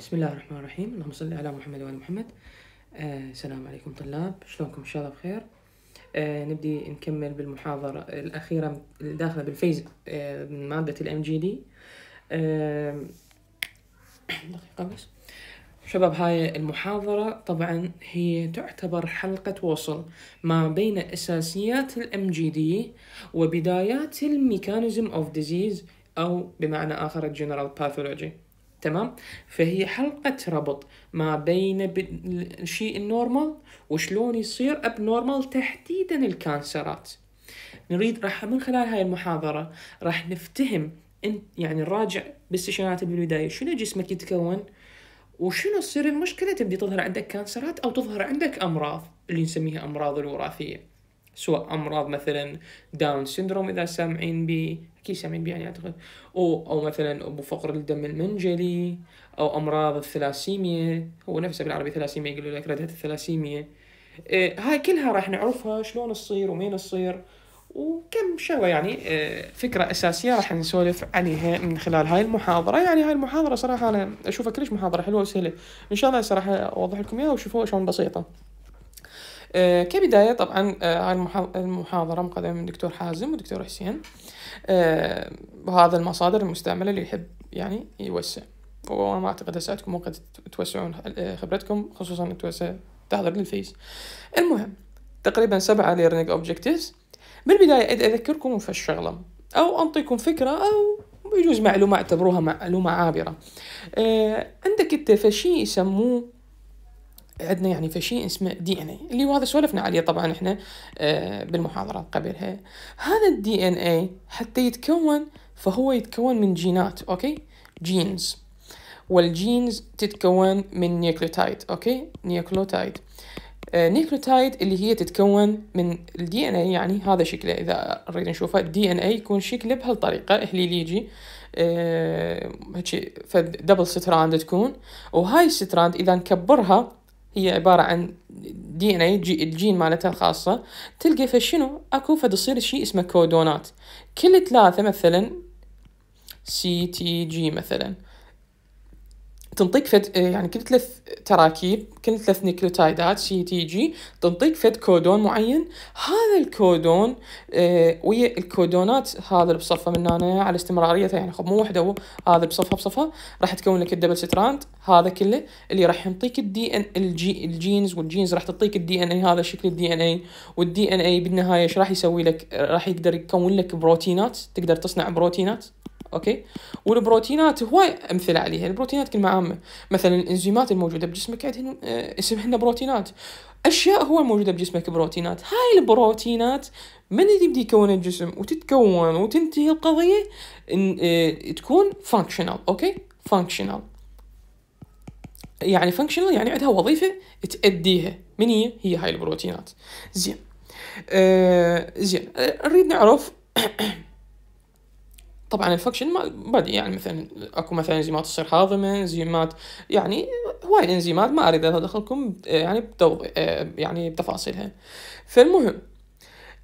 بسم الله الرحمن الرحيم اللهم صل على محمد وآل محمد آه السلام عليكم طلاب شلونكم إن شاء الله بخير آه نبدي نكمل بالمحاضرة الأخيرة داخلة بالفيز آه من مادة الام جي دي دقيقة بس شباب هاي المحاضرة طبعا هي تعتبر حلقة وصل ما بين أساسيات الام جي دي وبدايات الميكانيزم اوف ديزيز أو بمعنى آخر الجنرال باثولوجي تمام فهي حلقة ربط ما بين الشيء النورمال وشلون يصير اب نورمال تحديدا الكانسرات نريد راح من خلال هاي المحاضرة راح نفتهم انت يعني نراجع بالسيشنات بالبداية شنو جسمك يتكون وشنو تصير المشكلة تبدي تظهر عندك كانسرات أو تظهر عندك أمراض اللي نسميها أمراض الوراثية سواء أمراض مثلا داون سيندروم إذا سامعين بي كل شيء بي يعني اعتقد او او مثلا ابو فقر الدم المنجلي او امراض الثلاسيميا هو نفسه بالعربي ثلاسيميا يقولوا لك ردهه الثلاسيميا إيه هاي كلها راح نعرفها شلون تصير ومين تصير وكم شغله يعني إيه فكره اساسيه راح نسولف عليها من خلال هاي المحاضره يعني هاي المحاضره صراحه انا اشوفها كلش محاضره حلوه وسهله ان شاء الله صراحه اوضح لكم اياها وشوفوها شلون بسيطه آه، كبداية طبعا هاي آه، المحاضرة مقدمة من دكتور حازم ودكتور حسين آه، وهذا المصادر المستعملة اللي يحب يعني يوسع وانا ما اعتقد اساعدكم وقت توسعون خبرتكم خصوصا توسع تحضر للفيس المهم تقريبا سبعة ليرنينج اوبجكتيفز بالبداية اذكركم في الشغلة او انطيكم فكرة او يجوز معلومة اعتبروها معلومة عابرة عندك انت يسموه عندنا يعني في شيء اسمه دي ان اي اللي هو هذا سولفنا عليه طبعا احنا آه، بالمحاضرات قبلها هذا الدي ان اي حتى يتكون فهو يتكون من جينات اوكي جينز والجينز تتكون من نيوكليوتايد اوكي نيوكليوتايد آه، نيوكليوتايد اللي هي تتكون من الدي ان اي يعني هذا شكله اذا نريد نشوفه الدي ان اي يكون شكله بهالطريقه هليليجي آه، هيك فدبل ستراند تكون وهاي الستراند اذا نكبرها هي عبارة عن دي ان اي جي الجين مالتها الخاصة تلقى فشنو اكو فد يصير شيء اسمه كودونات كل ثلاثة مثلا سي تي جي مثلا تنطيك فد آه، يعني كل ثلاث تراكيب كل ثلاث نيكلوتايدات شي تيجي تنطيك فد كودون معين هذا الكودون آه، ويا الكودونات هذا اللي بصفه من هنا على استمراريته يعني خب مو وحده هذا بصفه بصفه راح تكون لك الدبل ستراند هذا كله اللي راح ينطيك الدي ان الجي الجينز والجينز راح تعطيك الدي ان اي هذا شكل الدي ان اي والدي ان اي بالنهايه ايش راح يسوي لك راح يقدر يكون لك بروتينات تقدر تصنع بروتينات اوكي والبروتينات هواي امثله عليها البروتينات كلمه عامه مثلا الانزيمات الموجوده بجسمك عندهن اسمهن بروتينات اشياء هو موجوده بجسمك بروتينات هاي البروتينات من اللي يبدي يكون الجسم وتتكون وتنتهي القضيه إن اه تكون فانكشنال اوكي فانكشنال يعني فانكشنال يعني عندها وظيفه تأديها من هي هي هاي البروتينات زين آه زين آه، نريد نعرف طبعا الفكشن ما بدي يعني مثلا اكو مثلا انزيمات تصير هاضمه انزيمات يعني هواي انزيمات ما اريد ادخلكم آه، يعني بتوضيح آه، يعني بتفاصيلها فالمهم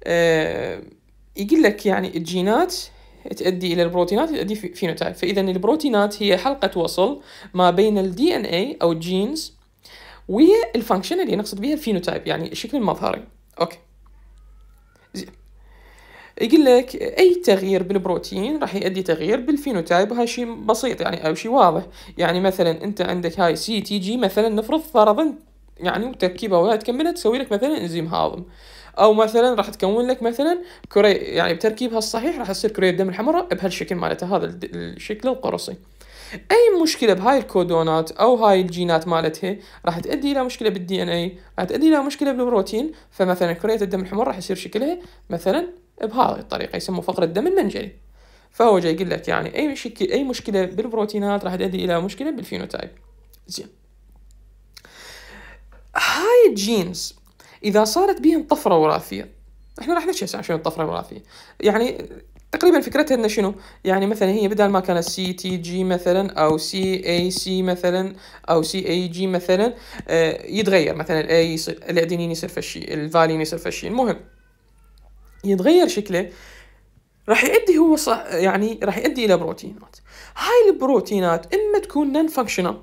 آه، يقول لك يعني الجينات تؤدي الى البروتينات تؤدي فينوتايب فاذا البروتينات هي حلقه وصل ما بين الدي ان اي او الجينز ويا الفانكشن اللي نقصد بها الفينوتايب يعني الشكل المظهري اوكي زين يقول لك اي تغيير بالبروتين راح يؤدي تغيير بالفينوتايب وهذا شيء بسيط يعني او شيء واضح يعني مثلا انت عندك هاي سي تي جي مثلا نفرض فرضا يعني وتركيبها وهي تكملها تسوي لك مثلا انزيم هاضم او مثلا راح تكون لك مثلا كري يعني بتركيبها الصحيح راح تصير كريه الدم الحمراء بهالشكل مالتها هذا الشكل القرصي اي مشكله بهاي الكودونات او هاي الجينات مالتها راح تؤدي الى مشكله بالدي ان اي راح تؤدي الى مشكله بالبروتين فمثلا كريه الدم الحمراء راح يصير شكلها مثلا بهذه الطريقة يسموه فقر الدم المنجلي فهو جاي يقول لك يعني أي مشكلة أي مشكلة بالبروتينات راح تؤدي إلى مشكلة بالفينوتايب زين هاي الجينز إذا صارت بهم طفرة وراثية احنا راح نشهد عن شنو الطفرة الوراثية يعني تقريبا فكرتها انه شنو يعني مثلا هي بدل ما كانت سي تي جي مثلا او سي اي سي مثلا او سي اي جي مثلا آه يتغير مثلا الاي يصير الادينين يصير فشي الفالين يصير فشي المهم يتغير شكله راح يؤدي هو صح يعني راح يؤدي الى بروتينات هاي البروتينات اما تكون نون فانكشنال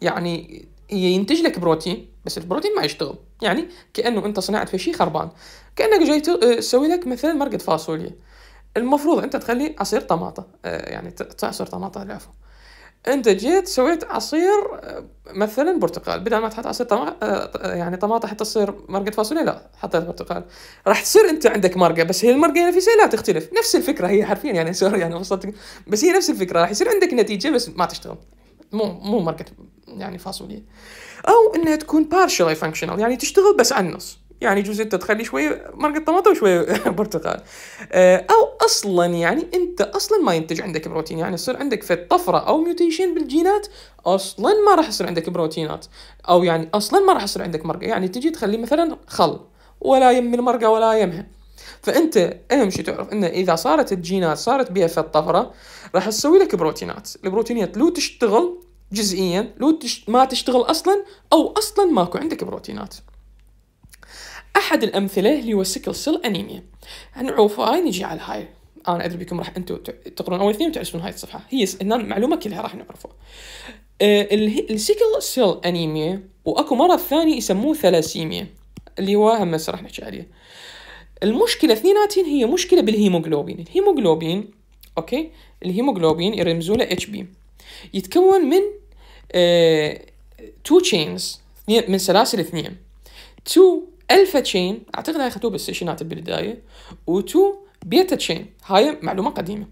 يعني ينتج لك بروتين بس البروتين ما يشتغل يعني كانه انت صنعت في شيء خربان كانك جاي آه، تسوي لك مثلا مرقه فاصوليا المفروض انت تخلي عصير طماطه آه، يعني تعصر طماطه العفو انت جيت سويت عصير آه، مثلا برتقال بدل ما تحط عصير طما... آه، آه، يعني طماطم حتى تصير مرقه فاصوليا لا حطيت برتقال راح تصير انت عندك مرقه بس هي المرقه نفسها يعني لا تختلف نفس الفكره هي حرفيا يعني سوري يعني وصلت بس هي نفس الفكره راح يصير عندك نتيجه بس ما تشتغل مو مو مرقه يعني فاصوليا او انها تكون بارشلي فانكشنال يعني تشتغل بس على النص يعني جوز انت تخلي شويه مرقه طماطم وشويه برتقال آه، او اصلا يعني انت اصلا ما ينتج عندك بروتين يعني يصير عندك في طفره او ميوتيشن بالجينات اصلا ما راح يصير عندك بروتينات او يعني اصلا ما راح يصير عندك مرقه يعني تجي تخلي مثلا خل ولا يم المرقه ولا يمها فانت اهم شيء تعرف انه اذا صارت الجينات صارت بها في الطفره راح تسوي لك بروتينات البروتينات لو تشتغل جزئيا لو تش... ما تشتغل اصلا او اصلا ماكو عندك بروتينات أحد الأمثلة اللي هو سيكل سيل أنيميا نعوف هاي نجي على هاي أنا أدري بكم راح أنتم تقرون أول اثنين وتعرفون هاي الصفحة هي المعلومة كلها راح نعرفها السيكل سيل أنيميا وأكو مرض ثاني يسموه ثلاسيميا اللي هو هم راح نحكي عليه المشكلة اثنيناتين هي مشكلة بالهيموغلوبين الهيموغلوبين أوكي الهيموغلوبين يرمزوا له اتش بي يتكون من تو آه، تشينز من سلاسل اثنين تو الفا تشين اعتقد هاي خطوه بالسيشنات بالبدايه وتو بيتا تشين هاي معلومه قديمه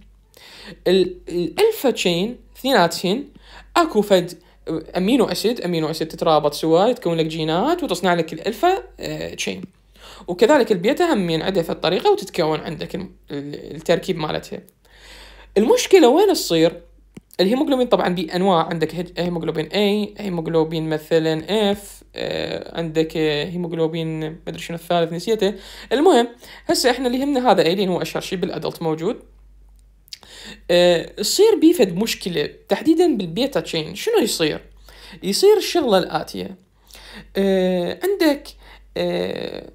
الالفا تشين اثنيناتهن اكو فد امينو اسيد امينو اسيد تترابط سوا يتكون لك جينات وتصنع لك الالفا آه، تشين وكذلك البيتا همين عندها في الطريقه وتتكون عندك التركيب مالتها المشكله وين تصير الهيموغلوبين طبعا بانواع عندك هيموغلوبين اي هيموغلوبين مثلا اف آه، عندك آه، هيموجلوبين مدري شنو الثالث نسيته المهم هسه احنا اللي يهمنا هذا ايلين هو اشهر شيء بالادلت موجود تصير أه بيفد مشكله تحديدا بالبيتا تشين شنو يصير يصير الشغله الاتيه أه عندك أه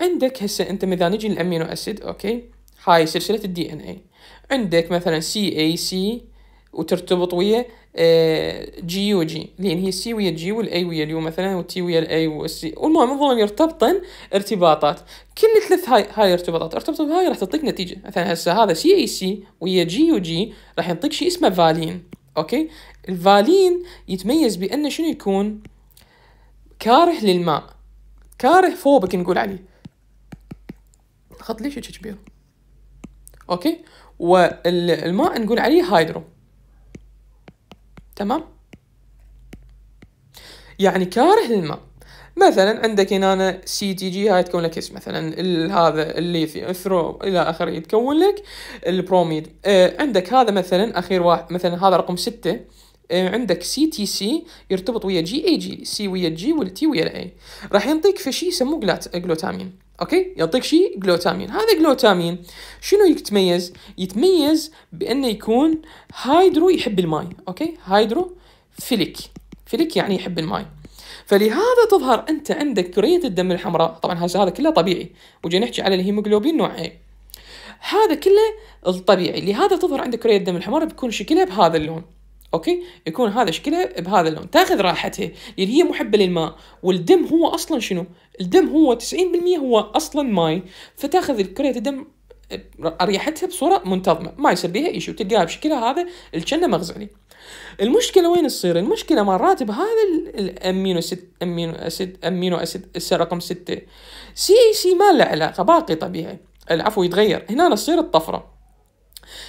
عندك هسه انت اذا نجي للامينو اسيد اوكي هاي سلسله الدي ان اي عندك مثلا سي اي سي وترتبط ويا جي وجي لان يعني هي السي ويا الجي والاي ويا اليو مثلا والتي ويا الاي والسي والمهم يظلون يرتبطن ارتباطات كل ثلاث هاي هاي الارتباطات ارتبطوا بهاي راح تعطيك نتيجه مثلا هسه هذا سي اي سي ويا جي وجي راح يعطيك شيء اسمه فالين اوكي الفالين يتميز بانه شنو يكون كاره للماء كاره فوبك نقول عليه خط ليش كبير اوكي والماء نقول عليه هايدرو تمام يعني كاره للماء مثلا عندك هنا أنا سي تي جي هاي تكون لك اسم مثلا هذا الليثيوم اثرو الى اخره يتكون لك البروميد آه عندك هذا مثلا اخير واحد مثلا هذا رقم ستة آه، عندك سي تي سي يرتبط ويا جي اي جي سي ويا الجي والتي ويا الاي راح ينطيك في شيء يسموه جلوتامين اوكي يعطيك شيء جلوتامين هذا جلوتامين شنو يتميز يتميز بانه يكون هايدرو يحب الماي اوكي هايدرو فيليك فيليك يعني يحب الماي فلهذا تظهر انت عندك كريه الدم الحمراء طبعا هذا كله طبيعي وجي نحكي على الهيموجلوبين نوع اي هذا كله الطبيعي لهذا تظهر عندك كريه الدم الحمراء بيكون شكلها بهذا اللون اوكي يكون هذا شكلها بهذا اللون تاخذ راحتها يعني هي محبه للماء والدم هو اصلا شنو الدم هو 90% هو اصلا ماي فتاخذ الكريات الدم اريحتها بصوره منتظمه ما يصير بها شيء وتلقاها بشكلها هذا الكنه مغزلي المشكله وين تصير المشكله مرات بهذا الامينو ست امينو اسيد امينو اسيد رقم 6 سي سي ما له علاقه باقي طبيعي العفو يتغير هنا تصير الطفره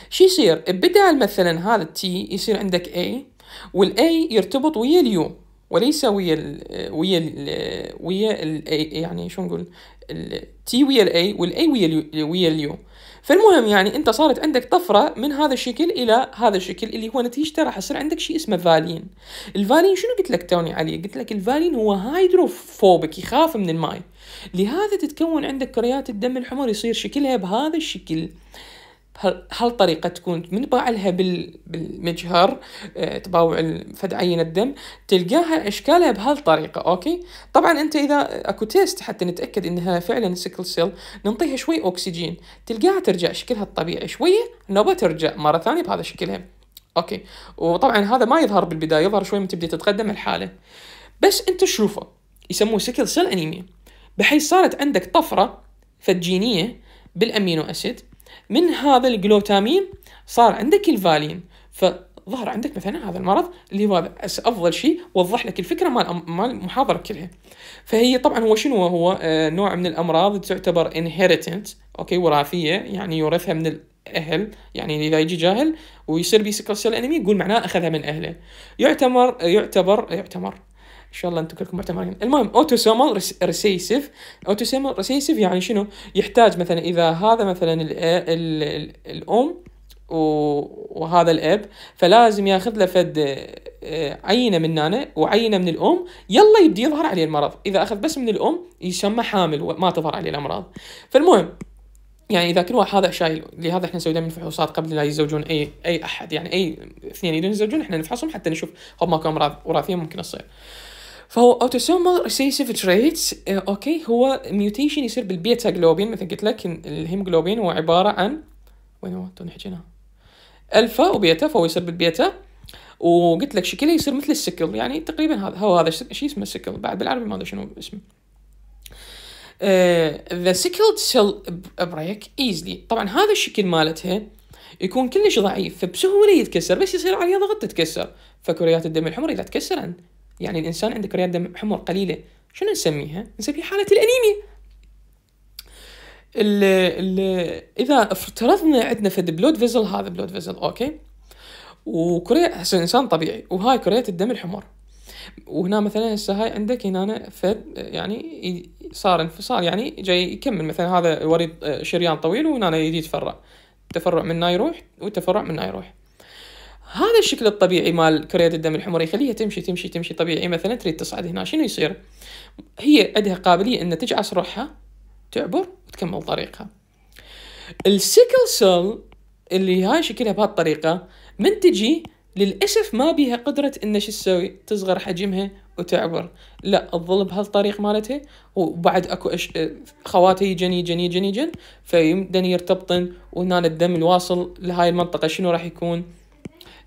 شو يصير بدال مثلا هذا التي يصير عندك اي والاي يرتبط ويا اليو وليس ويا الـ ويا الـ ويا الاي يعني شو نقول التي ويا الاي والاي ويا ويا اليو فالمهم يعني انت صارت عندك طفره من هذا الشكل الى هذا الشكل اللي هو نتيجته راح يصير عندك شيء اسمه فالين الفالين شنو قلت لك توني عليه قلت لك الفالين هو هايدروفوبك يخاف من الماء لهذا تتكون عندك كريات الدم الحمر يصير شكلها بهذا الشكل هالطريقه تكون منباع لها بالمجهر آه، تباوع فد عينه دم تلقاها اشكالها بهالطريقه اوكي طبعا انت اذا اكو تيست حتى نتاكد انها فعلا سكل سيل ننطيها شوي اكسجين تلقاها ترجع شكلها الطبيعي شويه نوبه ترجع مره ثانيه بهذا شكلها اوكي وطبعا هذا ما يظهر بالبدايه يظهر شوي من تبدي تتقدم الحاله بس انت تشوفه يسموه سكل سيل انيميا بحيث صارت عندك طفره فجينيه بالامينو اسيد من هذا الجلوتامين صار عندك الفالين فظهر عندك مثلا هذا المرض اللي هو هذا افضل شيء وضح لك الفكره مال مال المحاضره كلها فهي طبعا هو شنو هو هو آه، نوع من الامراض تعتبر انهيرتنت اوكي وراثيه يعني يورثها من الاهل يعني اذا يجي جاهل ويصير بيه سيل انمي يقول معناه اخذها من اهله يعتبر يعتبر يعتبر ان شاء الله انتم كلكم معتمرين المهم اوتوسومال ريسيسيف اوتوسومال ريسيسيف يعني شنو يحتاج مثلا اذا هذا مثلا الـ الـ الـ الام وهذا الاب فلازم ياخذ له فد آه، عينه من نانا وعينه من الام يلا يبدي يظهر عليه المرض اذا اخذ بس من الام يسمى حامل وما تظهر عليه الامراض فالمهم يعني اذا كل واحد هذا شايل لهذا احنا نسوي دائما فحوصات قبل لا يتزوجون اي اي احد يعني اي اثنين يريدون يتزوجون احنا نفحصهم حتى نشوف هم ماكو امراض وراثيه ممكن تصير فهو اوتوسومال ريسيسيف تريت اوكي هو ميوتيشن يصير بالبيتا جلوبين مثل قلت لك الهيموجلوبين هو عباره عن وين هو تو حكيناها الفا وبيتا فهو يصير بالبيتا وقلت لك شكله يصير مثل السكل يعني تقريبا هذا هو هذا شيء اسمه السكل بعد بالعربي ما ادري شنو اسمه ذا سيكلد سيل بريك ايزلي طبعا هذا الشكل مالتها يكون كلش ضعيف فبسهوله يتكسر بس يصير عليها ضغط تتكسر فكريات الدم الحمر اذا تكسر يعني الانسان عنده كريات دم حمر قليله شنو نسميها؟ نسميها حاله الانيميا الـ الـ اذا افترضنا عندنا فد بلود فيزل هذا بلود فيزل اوكي وكرية هسه انسان طبيعي وهاي كريات الدم الحمر وهنا مثلا هسه هاي عندك هنا فد يعني صار انفصال يعني جاي يكمل مثلا هذا الوريد آه، شريان طويل وهنا يجي يتفرع تفرع من هنا يروح وتفرع من هنا يروح هذا الشكل الطبيعي مال كريات الدم الحمر يخليها تمشي تمشي تمشي طبيعي مثلا تريد تصعد هنا شنو يصير؟ هي عندها قابليه ان تجعس روحها تعبر وتكمل طريقها. السيكل سيل اللي هاي شكلها بهالطريقه من تجي للاسف ما بيها قدره ان شو تسوي؟ تصغر حجمها وتعبر لا تظل بهالطريق مالتها وبعد اكو أش... خواتها يجن يجن يجن يجن فيمدن يرتبطن وهنا الدم الواصل لهاي المنطقه شنو راح يكون؟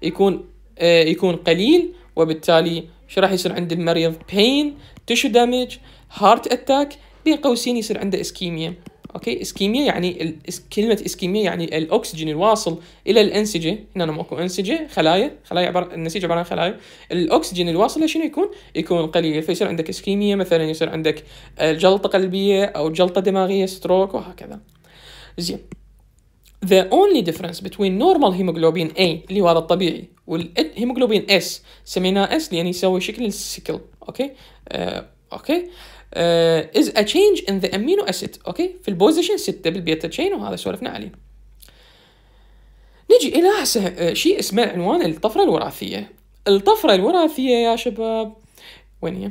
يكون آه، يكون قليل وبالتالي شو راح يصير عند المريض بين تشو دامج هارت اتاك بين قوسين يصير عنده اسكيميا اوكي اسكيميا يعني كلمه اسكيميا يعني الاكسجين الواصل الى الانسجه هنا ماكو انسجه خلايا خلايا عباره النسيج عباره عن خلايا الاكسجين الواصل شنو يكون يكون قليل فيصير عندك اسكيميا مثلا يصير عندك جلطه قلبيه او جلطه دماغيه ستروك وهكذا زين The only difference between normal hemoglobin A اللي هو هذا الطبيعي والهيموجلوبين S سميناه S لأن يسوي شكل السكل أوكي آه، أوكي آه، is a change in the amino acid أوكي في البوزيشن 6 بالبيتا تشين وهذا سولفنا عليه نجي إلى آه، شيء اسمه عنوان الطفرة الوراثية الطفرة الوراثية يا شباب وين هي؟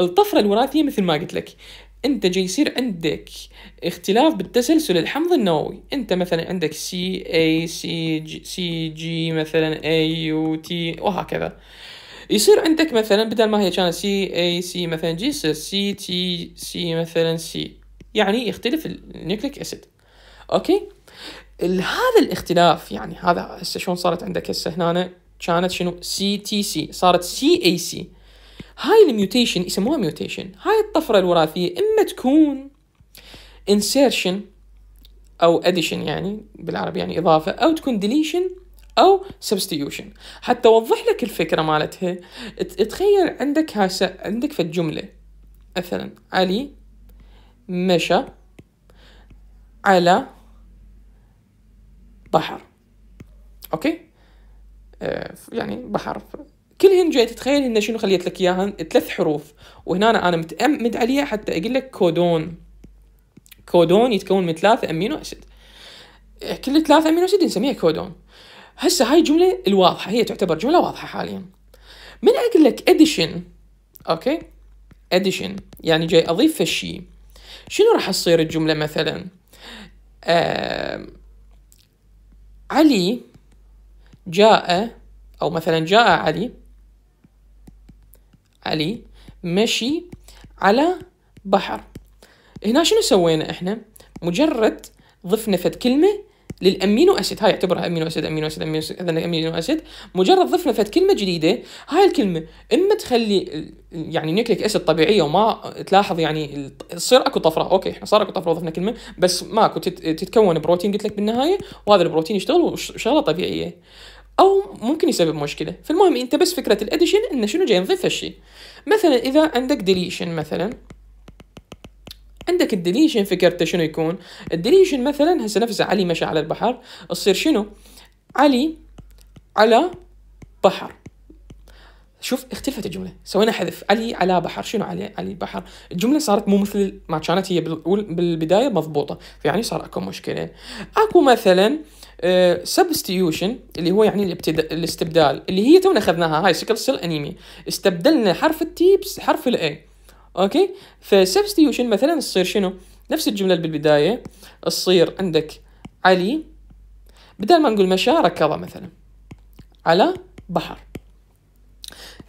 الطفرة الوراثية مثل ما قلت لك انت جاي يصير عندك اختلاف بالتسلسل الحمض النووي انت مثلا عندك سي اي سي جي, سي جي مثلا اي تي وهكذا يصير عندك مثلا بدل ما هي كانت سي اي سي مثلا جي سي تي سي مثلا سي يعني يختلف النيوكليك اسيد اوكي هذا الاختلاف يعني هذا هسه شلون صارت عندك هسه هنا كانت شنو سي تي سي صارت سي اي سي هاي الميوتيشن يسموها ميوتيشن هاي الطفرة الوراثية إما تكون انسيرشن أو اديشن يعني بالعربي يعني إضافة أو تكون ديليشن أو سبستيوشن حتى أوضح لك الفكرة مالتها تخيل عندك هسه عندك في الجملة مثلا علي مشى على بحر أوكي آه، يعني بحر كلهن جاي تتخيل هن شنو خليت لك اياهن ثلاث حروف وهنا أنا, متامد عليها حتى اقول لك كودون كودون يتكون من ثلاثة امينو اسيد إيه، كل ثلاثة امينو اسيد نسميها كودون هسه هاي الجملة الواضحة هي تعتبر جملة واضحة حاليا من اقول لك اديشن اوكي اديشن يعني جاي اضيف فشي شنو راح تصير الجملة مثلا آه علي جاء أو مثلا جاء علي علي مشي على بحر هنا شنو سوينا احنا مجرد ضفنا فد كلمه للامينو اسيد هاي اعتبرها امينو اسيد امينو اسيد امينو اسيد امينو اسيد مجرد ضفنا فد كلمه جديده هاي الكلمه اما تخلي يعني نيكليك اسيد طبيعيه وما تلاحظ يعني تصير اكو طفره اوكي احنا صار اكو طفره وضفنا كلمه بس ماكو تتكون بروتين قلت لك بالنهايه وهذا البروتين يشتغل وشغله طبيعيه او ممكن يسبب مشكله فالمهم انت بس فكره الاديشن ان شنو جاي نضيف هالشيء مثلا اذا عندك ديليشن مثلا عندك الديليشن فكرته شنو يكون الديليشن مثلا هسه نفسه علي مشى على البحر تصير شنو علي على بحر شوف اختلفت الجمله سوينا حذف علي على بحر شنو علي علي بحر الجمله صارت مو مثل ما كانت هي بالبدايه مضبوطه فيعني صار اكو مشكله اكو مثلا سبستيوشن آه، اللي هو يعني الابتدا... الاستبدال اللي هي تونا اخذناها هاي سكل سيل انيمي استبدلنا حرف التي بحرف الاي اوكي فسبستيوشن مثلا تصير شنو نفس الجمله بالبدايه تصير عندك علي بدل ما نقول مشى ركض مثلا على بحر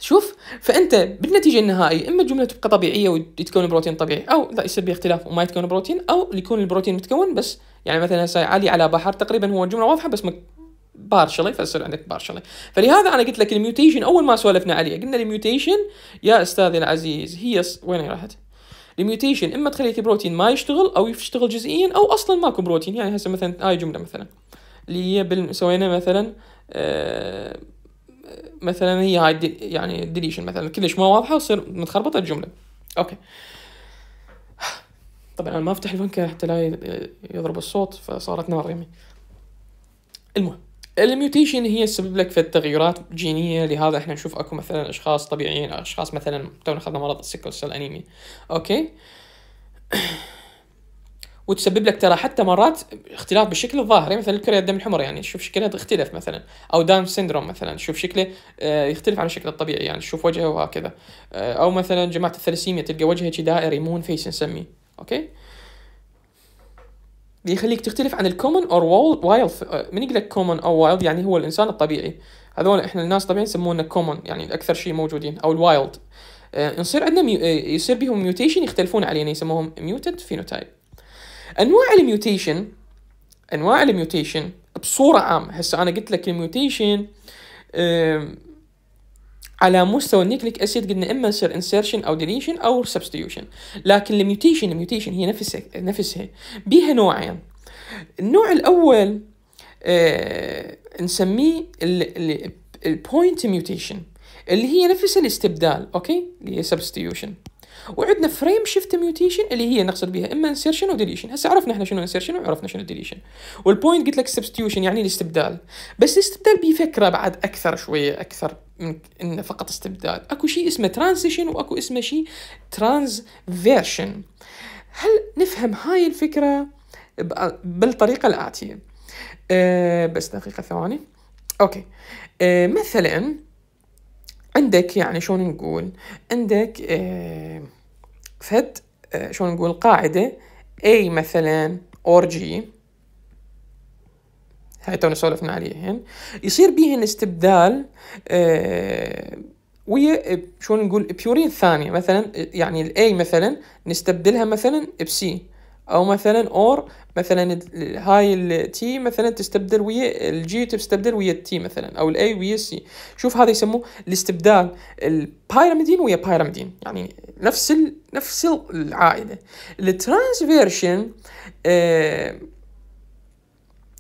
شوف فانت بالنتيجه النهائيه اما الجمله تبقى طبيعيه ويتكون بروتين طبيعي او لا يصير اختلاف وما يتكون بروتين او يكون البروتين متكون بس يعني مثلا هسه علي على بحر تقريبا هو الجمله واضحه بس مك... بارشلي فيصير عندك بارشلي فلهذا انا قلت لك الميوتيشن اول ما سولفنا عليه قلنا الميوتيشن يا استاذي العزيز هي وين راحت؟ الميوتيشن اما تخلي البروتين ما يشتغل او يشتغل جزئيا او اصلا ماكو بروتين يعني هسه مثلا هاي جمله مثلا اللي هي سوينا مثلا آه مثلا هي هاي دي يعني ديليشن مثلا كلش ما واضحه وتصير متخربطه الجمله اوكي طبعا انا ما افتح الفنكه حتى لا يضرب الصوت فصارت نار يمي المهم الميوتيشن هي تسبب لك في التغيرات جينيه لهذا احنا نشوف اكو مثلا اشخاص طبيعيين اشخاص مثلا تونا اخذنا مرض السكل سيل انيمي اوكي وتسبب لك ترى حتى مرات اختلاف بالشكل الظاهري يعني مثلا الكريات الدم الحمر يعني تشوف شكلها تختلف مثلا او داون سيندروم مثلا تشوف شكله آه، يختلف عن الشكل الطبيعي يعني تشوف وجهه وهكذا آه، او مثلا جماعه الثلاسيميا تلقى وجهه دائري مون فيس نسميه اوكي بيخليك تختلف عن الكومن اور وايلد من يقول لك كومن او وايلد يعني هو الانسان الطبيعي هذول احنا الناس طبيعي يسمونه كومن يعني اكثر شيء موجودين او الوايلد آه، يصير عندنا يصير بهم ميوتيشن يختلفون علينا يعني يسموهم ميوتد فينوتايب انواع الميوتيشن انواع الميوتيشن بصوره عامه هسه انا قلت لك الميوتيشن على مستوى النيكليك اسيد قلنا اما يصير انسرشن او ديليشن او سبستيوشن لكن الميوتيشن الميوتيشن هي نفسها نفسها بيها نوعين النوع الاول آه نسميه البوينت ميوتيشن اللي هي نفسها الاستبدال اوكي اللي هي سبستيوشن وعندنا فريم شيفت ميوتيشن اللي هي نقصد بها اما انسيرشن وديليشن هسه عرفنا احنا شنو انسيرشن وعرفنا شنو ديليشن والبوينت قلت لك سبستيوشن يعني الاستبدال بس الاستبدال بفكره بعد اكثر شويه اكثر من انه فقط استبدال اكو شيء اسمه ترانزيشن واكو اسمه شيء ترانزفيرشن هل نفهم هاي الفكره بالطريقه الاتيه أه بس دقيقه ثواني اوكي أه مثلا عندك يعني شلون نقول عندك أه فهد آه، شو نقول قاعدة A مثلا or G هاي تونا سولفنا عليهن يصير بيهن استبدال آه ويا آه، شو نقول بيورين ثانية مثلا آه، يعني الاي مثلا نستبدلها مثلا بسي او مثلا اور مثلا هاي التي مثلا تستبدل ويا الجي تستبدل ويا التي مثلا او الاي ويا السي شوف هذا يسموه الاستبدال البايراميدين ويا بايراميدين يعني نفس ال نفس العائله الترانسفيرشن آه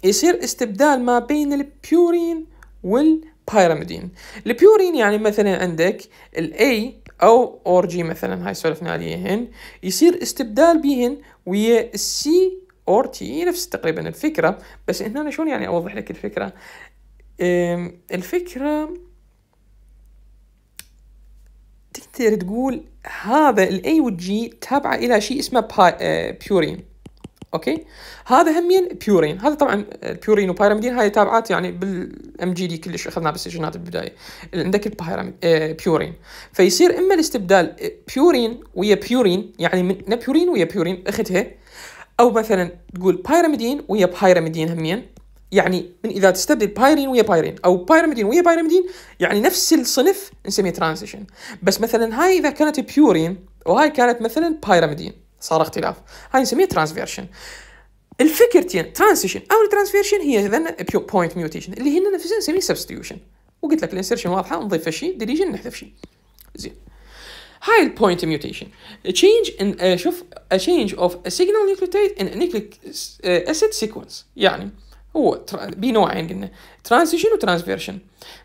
يصير استبدال ما بين البيورين والبايراميدين البيورين يعني مثلا عندك الاي او اور جي مثلا هاي سولفنا عليهن يصير استبدال بيهن ويا السي اور تي نفس تقريبا الفكره بس هنا شلون يعني اوضح لك الفكره الفكره تقدر تقول هذا الاي والجي تابعه الى شيء اسمه بيورين أه، اوكي هذا همين بيورين هذا طبعا البيورين آه، وبايراميدين هاي تابعات يعني بالام جي دي كلش اخذناها بالسجنات البدايه عندك البايراميد آه بيورين فيصير اما الاستبدال آه، بيورين ويا بيورين يعني من بيورين ويا بيورين اختها او مثلا تقول بايراميدين ويا بايراميدين همين يعني من اذا تستبدل بايرين ويا بايرين او بايراميدين ويا بايراميدين يعني نفس الصنف نسميه ترانزيشن بس مثلا هاي اذا كانت بيورين وهاي كانت مثلا بايراميدين صار اختلاف هاي نسميه ترانسفيرشن الفكرتين ترانزيشن او الترانسفيرشن هي اذا بوينت ميوتيشن اللي هن نفسها نسميه سبستيوشن وقلت لك الانسرشن واضحه نضيف شيء ديليجن نحذف شيء زين هاي البوينت ميوتيشن تشينج ان شوف تشينج اوف سيجنال نيوكليوتيد ان nucleotide اسيد سيكونس يعني هو بنوعين قلنا ترانزيشن وترانسفيرشن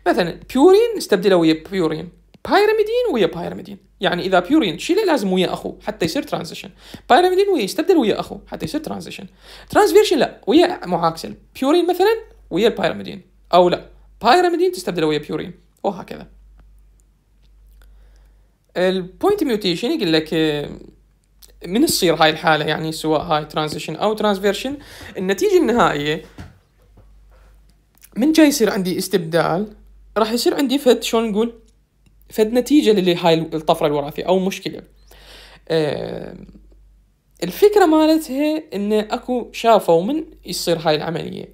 مثلا بيورين استبدله ويا بيورين بايراميدين ويا بايراميدين يعني اذا بيورين تشيله لازم ويا اخو حتى يصير ترانزيشن بايراميدين ويا يستبدل ويا اخو حتى يصير ترانزيشن ترانزفيرشن لا ويا معاكس بيورين مثلا ويا البايراميدين او لا بايراميدين تستبدله ويا بيورين وهكذا البوينت ميوتيشن يقول لك آه، من تصير هاي الحاله يعني سواء هاي ترانزيشن او ترانزفيرشن النتيجه النهائيه من جاي يصير عندي استبدال راح يصير عندي فد شلون نقول فد نتيجة لهاي الطفرة الوراثية أو مشكلة آه، الفكرة مالتها إن أكو شافوا من يصير هاي العملية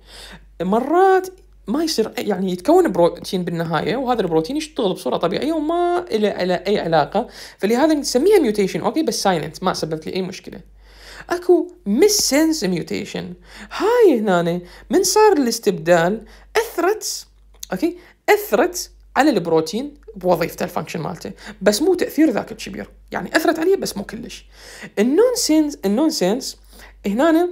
مرات ما يصير يعني يتكون بروتين بالنهايه وهذا البروتين يشتغل بصوره طبيعيه وما له اي علاقه فلهذا نسميها ميوتيشن اوكي بس سايلنت ما سببت لي اي مشكله اكو مس سنس ميوتيشن هاي هنا من صار الاستبدال اثرت اوكي اثرت على البروتين بوظيفته الفانكشن مالته بس مو تاثير ذاك الكبير يعني اثرت عليه بس مو كلش النونسنس النونسنس هنا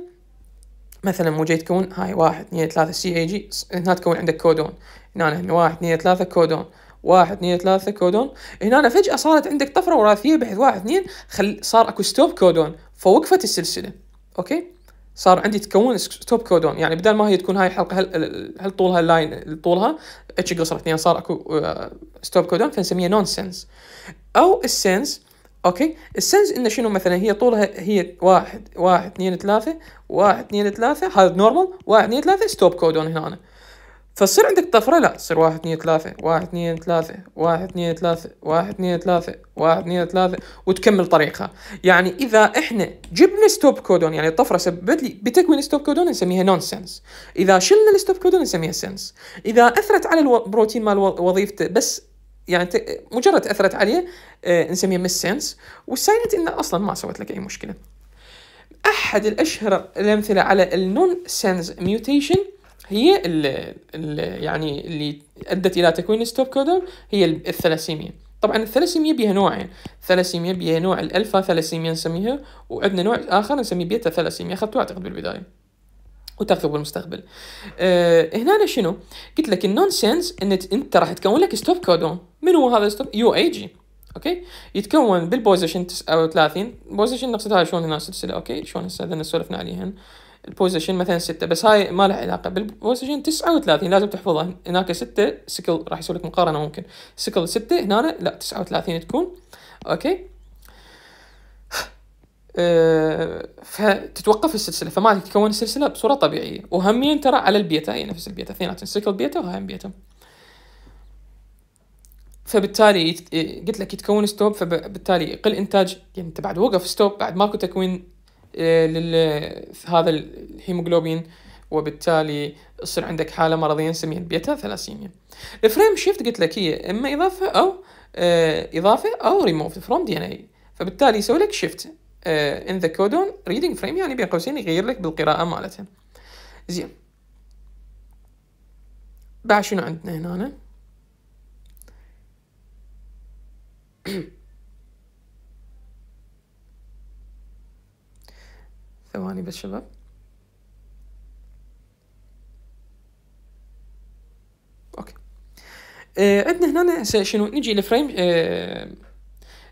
مثلا مو جاي تكون هاي 1 2 3 سي اي جي هنا تكون عندك كودون هنا 1 2 3 كودون 1 2 3 كودون هنا فجاه صارت عندك طفره وراثيه بحيث 1 2 صار اكو ستوب كودون فوقفت السلسله اوكي صار عندي تكون ستوب كودون يعني بدل ما هي تكون هاي الحلقه هل, هل طولها اللاين طولها اتش قصر اثنين صار اكو ستوب آه، كودون فنسميها نون سنس او السنس اوكي السنس انه شنو مثلا هي طولها هي واحد واحد اثنين ثلاثة واحد اثنين ثلاثة هذا نورمال واحد اثنين ثلاثة ستوب كودون هنا أنا. فصير عندك طفرة لا تصير واحد اثنين ثلاثة واحد اثنين ثلاثة واحد اثنين ثلاثة واحد اثنين ثلاثة واحد اثنين ثلاثة وتكمل طريقها يعني إذا إحنا جبنا ستوب كودون يعني الطفرة سببت لي بتكوين ستوب كودون نسميها نون سنس إذا شلنا الستوب كودون نسميها سنس إذا أثرت على البروتين مال وظيفته بس يعني مجرد أثرت عليه آه، نسميها مس سنس والساينت إنه أصلا ما سوت لك أي مشكلة أحد الأشهر الأمثلة على النون سنس ميوتيشن هي اللي يعني اللي ادت الى تكوين ستوب كودون هي الثلاسيميا طبعا الثلاسيميا بيها نوعين ثلاسيميا بيها نوع الالفا ثلاسيميا نسميها وعندنا نوع اخر نسميه بيتا ثلاسيميا اخذته اعتقد بالبدايه وتاخذه بالمستقبل أه هنا شنو قلت لك النونسنس ان انت راح تكون لك ستوب كودون من هو هذا ستوب يو اي جي اوكي يتكون بالبوزيشن 39 بوزيشن نقصد هاي شلون هنا السلسله اوكي شلون هسه سولفنا عليهن البوزيشن مثلا ستة بس هاي ما لها علاقه بالبوزيشن 39 لازم تحفظها هناك ستة سكل راح يسوي لك مقارنه ممكن سكل ستة هنا لا 39 تكون اوكي آه، فتتوقف السلسله فما تتكون السلسله بصوره طبيعيه وهمين ترى على البيتا هي نفس البيتا اثنيناتهم سيكل بيتا وهاي بيتا فبالتالي قلت لك يتكون ستوب فبالتالي يقل انتاج يعني انت بعد وقف ستوب بعد ماكو تكوين إيه، هذا الهيموجلوبين وبالتالي يصير عندك حاله مرضيه نسميها بيتا ثلاسيميا الفريم شيفت قلت لك هي اما اضافه او إيه، اضافه او ريموف فروم دي ان اي فبالتالي يسوي لك شيفت ان ذا كودون ريدنج فريم يعني بين قوسين يغير لك بالقراءه مالته زين بعد شنو عندنا هنا ثواني بس شباب اوكي آه عندنا هنا شنو نجي لفريم آه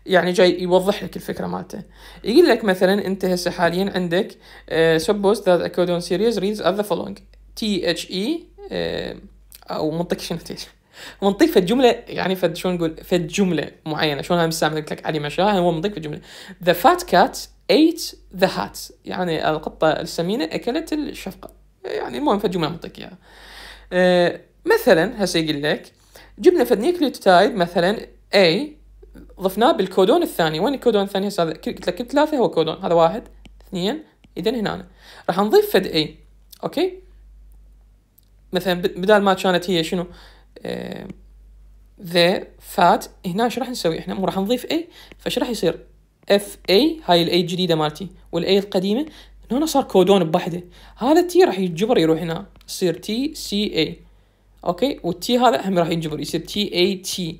يعني جاي يوضح لك الفكره مالته يقول لك مثلا انت هسه حاليا عندك آه، سبوز suppose that سيريز ريدز ذا فولونج the تي اتش اي او منطق شنو تيش منطق في الجمله يعني فد شلون نقول في الجمله معينه شلون انا مستعمل لك علي مشاه هو منطق في الجمله ذا فات كات ate the hat يعني القطة السمينة أكلت الشفقة يعني المهم فالجملة منطقية أه مثلا هسه يقول لك جبنا فد نيوكليوتايد مثلا A ضفناه بالكودون الثاني وين الكودون الثاني هسه قلت لك كل ثلاثة هو كودون هذا واحد اثنين اذا هنا راح نضيف فد A اوكي مثلا بدال ما كانت هي شنو ذا آه، فات هنا ايش راح نسوي احنا مو راح نضيف A فايش راح يصير اف اي هاي الاي الجديده مالتي والاي القديمه من هنا صار كودون بوحده هذا تي راح يجبر يروح هنا يصير تي سي اي اوكي والتي هذا هم راح ينجبر يصير تي اي تي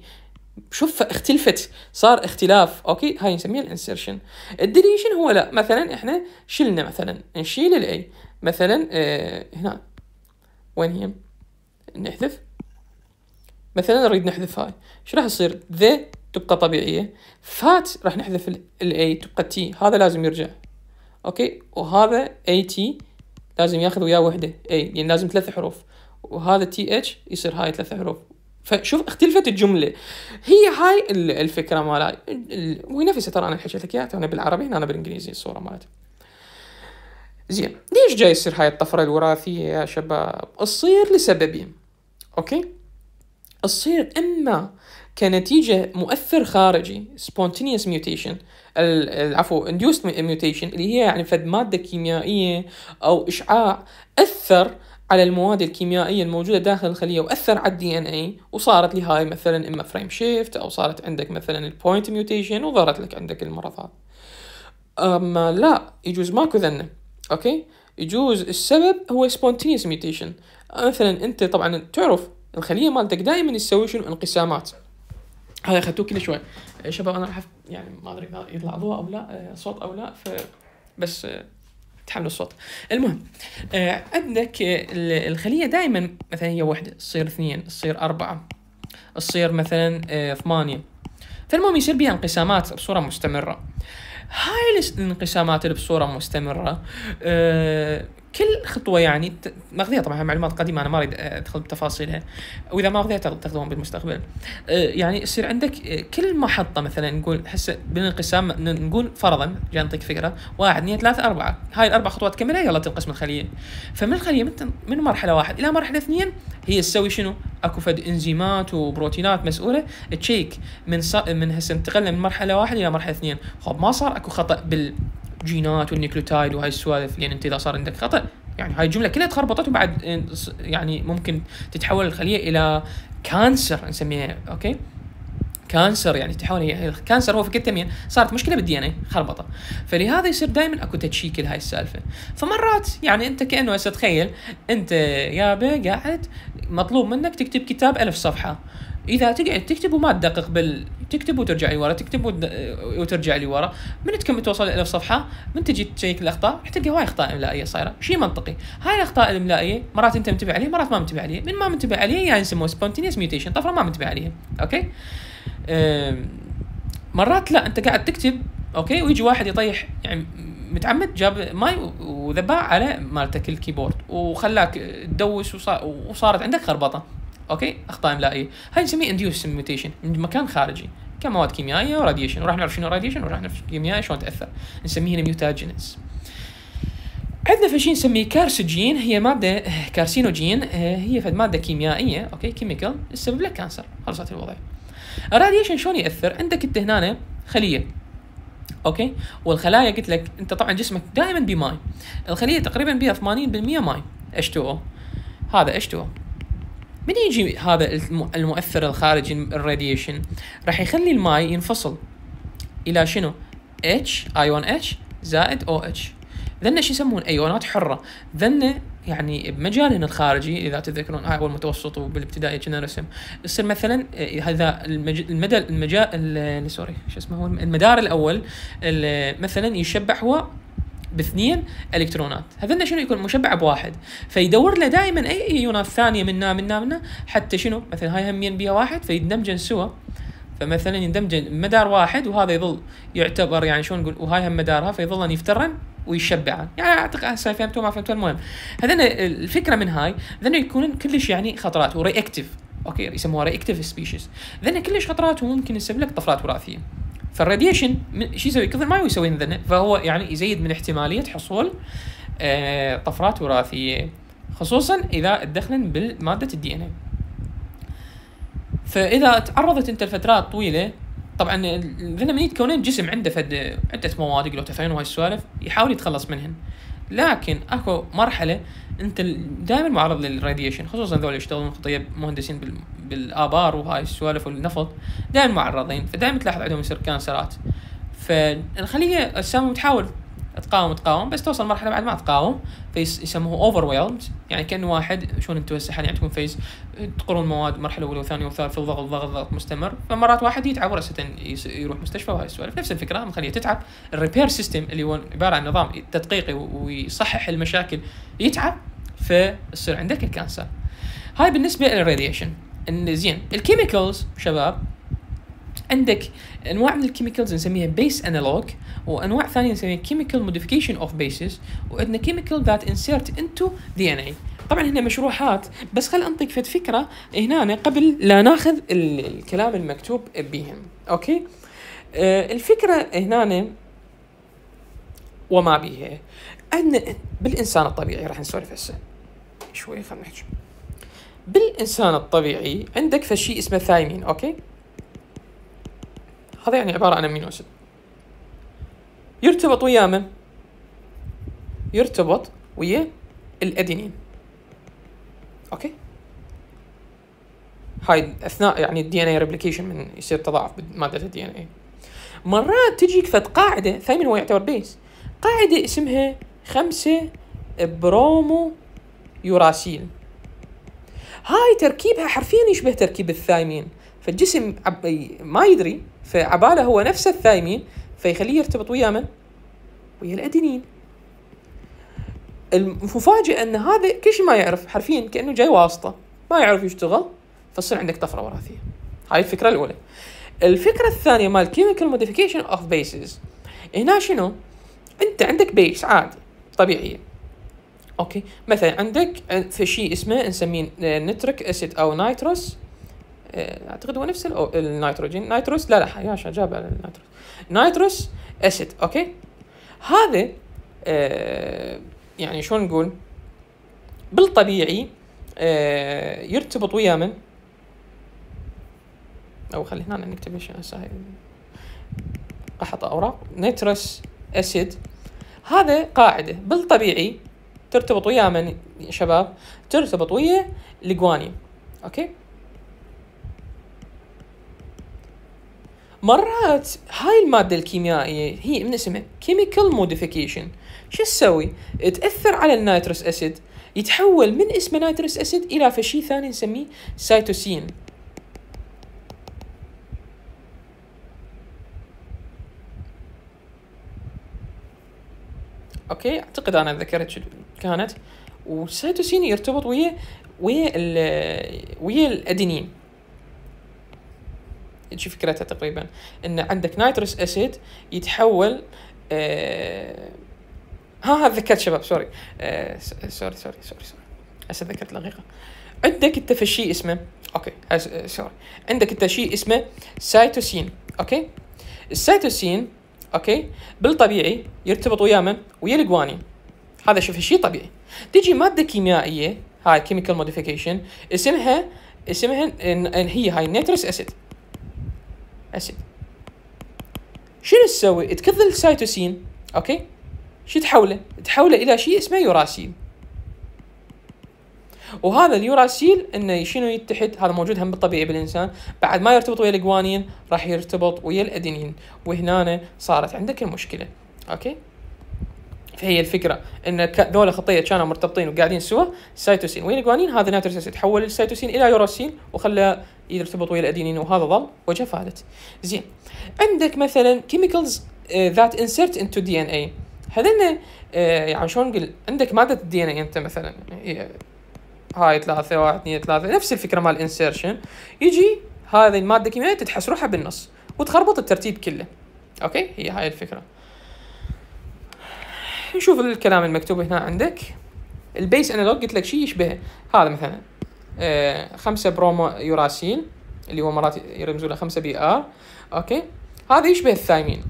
شوف اختلفت صار اختلاف اوكي هاي نسميها الانسرشن الديليشن هو لا مثلا احنا شلنا مثلا نشيل الاي مثلا اه هنا وين هي نحذف مثلا نريد نحذف هاي ايش راح يصير ذا تبقى طبيعيه فات راح نحذف الاي تبقى تي هذا لازم يرجع اوكي وهذا اي تي لازم ياخذ وياه وحده اي يعني لازم ثلاث حروف وهذا تي اتش يصير هاي ثلاث حروف فشوف اختلفت الجمله هي هاي الفكره مالها وهي نفسها ترى انا حكيت لك اياها انا بالعربي هنا انا بالانجليزي الصوره مالتها زين ليش جاي يصير هاي الطفره الوراثيه يا شباب تصير لسببين اوكي تصير إما كنتيجة مؤثر خارجي spontaneous mutation العفو induced mutation اللي هي يعني فد مادة كيميائية أو إشعاع أثر على المواد الكيميائية الموجودة داخل الخلية وأثر على الدي ان اي وصارت لي هاي مثلا إما فريم شيفت أو صارت عندك مثلا البوينت ميوتيشن وظهرت لك عندك المرض هذا أما لا يجوز ماكو ذنة أوكي يجوز السبب هو spontaneous mutation مثلا أنت طبعا تعرف الخليه مالتك دائما تسوي شنو انقسامات هذا اخذتوه كل شوي إيه، شباب انا راح يعني ما ادري اذا يطلع ضوء او لا إيه، صوت او لا ف بس إيه، تحمل الصوت المهم عندك الخليه دائما مثلا هي وحده تصير اثنين تصير اربعه تصير مثلا ثمانيه فالمهم يصير بها انقسامات بصوره مستمره هاي الانقسامات اللي بصوره مستمره كل خطوه يعني ماخذيها طبعا معلومات قديمه انا ما اريد آه، ادخل بتفاصيلها واذا ما اخذيها تاخذون بالمستقبل آه، يعني يصير عندك آه، كل محطه مثلا نقول هسه بالانقسام نقول فرضا جاي نعطيك فكره واحد اثنين ثلاثه اربعه هاي الاربع خطوات تكملها يلا تنقسم الخليه فمن الخليه من مرحله واحد الى مرحله اثنين هي تسوي شنو؟ اكو فد انزيمات وبروتينات مسؤوله تشيك من من هسه انتقلنا من مرحله واحد الى مرحله اثنين خب ما صار اكو خطا بال جينات والنيكلوتايد وهاي السوالف لان انت اذا صار عندك خطا يعني هاي الجمله كلها تخربطت وبعد يعني ممكن تتحول الخليه الى كانسر نسميها اوكي كانسر يعني تحول هي كانسر هو فكرته التمييز صارت مشكله بالدي ان اي خربطه فلهذا يصير دائما اكو تشيك لهاي السالفه فمرات يعني انت كانه هسه تخيل انت يا بي قاعد مطلوب منك تكتب كتاب ألف صفحه اذا تقعد تكتب وما تدقق بال تكتب وترجع لورا تكتب وترجع لورا من تكمل توصل الى صفحة من تجي تشيك الأخطاء راح تلقى هواي أخطاء إملائية صايرة شيء منطقي هاي الأخطاء الإملائية مرات أنت منتبه عليها مرات ما منتبه عليها من ما منتبه عليها يعني يسموه سبونتينيوس ميوتيشن طفرة ما منتبه عليها أوكي مرات لا أنت قاعد تكتب أوكي ويجي واحد يطيح يعني متعمد جاب ماي وذبح على مالتك الكيبورد وخلاك تدوس وصارت عندك خربطه اوكي اخطاء املائيه هاي نسميه انديوس ميوتيشن من مكان خارجي كمواد كيميائيه وراديشن وراح نعرف شنو راديشن وراح نعرف كيميائي شلون تاثر نسميه ميوتاجينز عندنا في شيء نسميه كارسوجين هي ماده كارسينوجين آه، هي فد ماده كيميائيه اوكي كيميكال تسبب لك كانسر خلصت الوضع الراديشن شلون ياثر عندك انت هنا خليه اوكي والخلايا قلت لك انت طبعا جسمك دائما بماي الخليه تقريبا بها 80% ماي H2O هذا H2O من يجي هذا المؤثر الخارجي الراديشن راح يخلي الماي ينفصل الى شنو H ايون H زائد او OH ذن ايش يسمون ايونات حره ذن يعني بمجالنا الخارجي اذا تذكرون اول متوسط وبالابتدائي كنا نرسم يصير مثلا إيه، هذا المدى المجال سوري شو اسمه هو المدار الاول مثلا يشبع هو باثنين الكترونات هذن شنو يكون مشبع بواحد فيدور له دائما اي ايونات ثانيه منا منا منا حتى شنو مثلا هاي هم بها واحد فيندمجن سوا فمثلا يندمجن مدار واحد وهذا يظل يعتبر يعني شلون نقول وهاي هم مدارها فيظلن يفترن ويشبعن يعني اعتقد هسه فهمتوا ما فهمتوا المهم هذن الفكره من هاي ذن يكونون كلش يعني خطرات ورياكتيف اوكي يسموها رياكتيف سبيشيز ذن كلش خطرات وممكن يسبب لك طفرات وراثيه فالراديشن شو يسوي؟ كثر ما يسوي انذنه فهو يعني يزيد من احتماليه حصول آه، طفرات وراثيه خصوصا اذا ادخلن بماده الدي ان اي. فاذا تعرضت انت لفترات طويله طبعا لان من يتكونين جسم عنده فد عده مواد جلوتاثين وهاي السوالف يحاول يتخلص منهن لكن اكو مرحله انت دائما معرض للراديشن خصوصا ذول اللي يشتغلون طيب مهندسين بالابار وهاي السوالف والنفط دائما معرضين فدائما تلاحظ عندهم يصير كانسرات فالخليه السامه تحاول تقاوم تقاوم بس توصل مرحله بعد ما تقاوم فيس يسموه اوفر ويلد يعني كان واحد شلون انتم هسه حاليا عندكم فيس تقرون مواد مرحله اولى وثانيه وثالثه وضغط ضغط ضغط مستمر فمرات واحد يتعب ورأسة يروح مستشفى وهاي السوالف نفس الفكره مخليه تتعب الريبير سيستم اللي هو عباره عن نظام تدقيقي ويصحح المشاكل يتعب فيصير عندك الكانسر هاي بالنسبه للراديشن ان زين الكيميكلز شباب عندك انواع من الكيميكلز نسميها بيس انالوج وانواع ثانيه نسميها كيميكال موديفيكيشن اوف بيسز وعندنا كيميكال ذات انسيرت انتو دي ان اي طبعا هنا مشروحات بس خل انطيك فد فكره هنا قبل لا ناخذ الكلام المكتوب بهم اوكي آه، الفكره هنا وما بيها عندنا بالانسان الطبيعي راح نسولف هسه شوي خلينا نحكي بالانسان الطبيعي عندك فشي اسمه ثايمين اوكي هذا يعني عبارة عن أمينو أسيد يرتبط ويا من؟ يرتبط ويا الأدينين أوكي هاي أثناء يعني الدي إن إي ريبليكيشن من يصير تضاعف بمادة الدي إن إي مرات تجيك فد قاعدة ثامن هو يعتبر بيس قاعدة اسمها خمسة برومو يوراسيل هاي تركيبها حرفيا يشبه تركيب الثايمين فالجسم ما يدري فعباله هو نفسه الثايمين فيخليه يرتبط ويا من؟ ويا الادينين المفاجئ ان هذا كل شيء ما يعرف حرفيا كانه جاي واسطه ما يعرف يشتغل فتصير عندك طفره وراثيه هاي الفكره الاولى الفكره الثانيه مال كيميكال موديفيكيشن اوف بيسز هنا شنو انت عندك بيس عادي طبيعيه اوكي مثلا عندك في شيء اسمه نسميه نترك اسيد او نايتروس اعتقد هو نفس النيتروجين نيتروس لا لا عشان جاب على النيتروس نيتروس اسيد اوكي هذا آه، يعني شلون نقول بالطبيعي آه، يرتبط ويا من او خلي هنا نكتب ايش هسه قحط اوراق نيتروس اسيد هذا قاعده بالطبيعي ترتبط ويا من شباب ترتبط ويا الجوانيوم اوكي مرات هاي المادة الكيميائية هي من اسمها chemical modification شو تسوي؟ تأثر على النيتروس أسيد يتحول من اسمه نيتروس أسيد إلى فشي ثاني نسميه سايتوسين اوكي اعتقد انا ذكرت شو كانت والسيتوسين يرتبط ويا ويا ويا الادينين شو فكرتها تقريبا ان عندك نايتروس اسيد يتحول آه ها ذكرت شباب سوري آه سوري سوري سوري سوري هسه تذكرت دقيقه عندك انت في شيء اسمه اوكي آه، سوري عندك انت شيء اسمه سايتوسين اوكي السيتوسين اوكي بالطبيعي يرتبط ويا من؟ ويا الجوانين هذا شوف شيء طبيعي تجي ماده كيميائيه هاي كيميكال موديفيكيشن اسمها اسمها إن هي هاي نيتروس اسيد اسيد شنو تسوي؟ تكذل السيتوسين اوكي؟ شو تحوله؟ تحوله الى شيء اسمه يوراسيل وهذا اليوراسيل انه شنو يتحد هذا موجود هم بالطبيعي بالانسان بعد ما يرتبط ويا الجوانين راح يرتبط ويا الادينين وهنا صارت عندك المشكله اوكي فهي الفكره ان ذولا خطيه كانوا مرتبطين وقاعدين سوا سيتوسين وين هذا ناترسيس تحول السيتوسين الى يوروسين وخلى يرتبط ويا الادينين وهذا ظل وجه فالت زين عندك مثلا كيميكلز ذات انسرت انتو دي ان اي هذن يعني شلون نقول عندك ماده الدي ان اي انت مثلا هاي ثلاثة واحد اثنين ثلاثة نفس الفكرة مال الانسيرشن يجي هذه المادة كيميائية تتحس روحها بالنص وتخربط الترتيب كله اوكي هي هاي الفكرة الحين نشوف الكلام المكتوب هنا عندك البيس انالوج قلت لك شيء يشبه هذا مثلا آه، خمسة برومو يوراسين اللي هو مرات يرمزوا له خمسة بي ار اوكي هذا يشبه الثايمين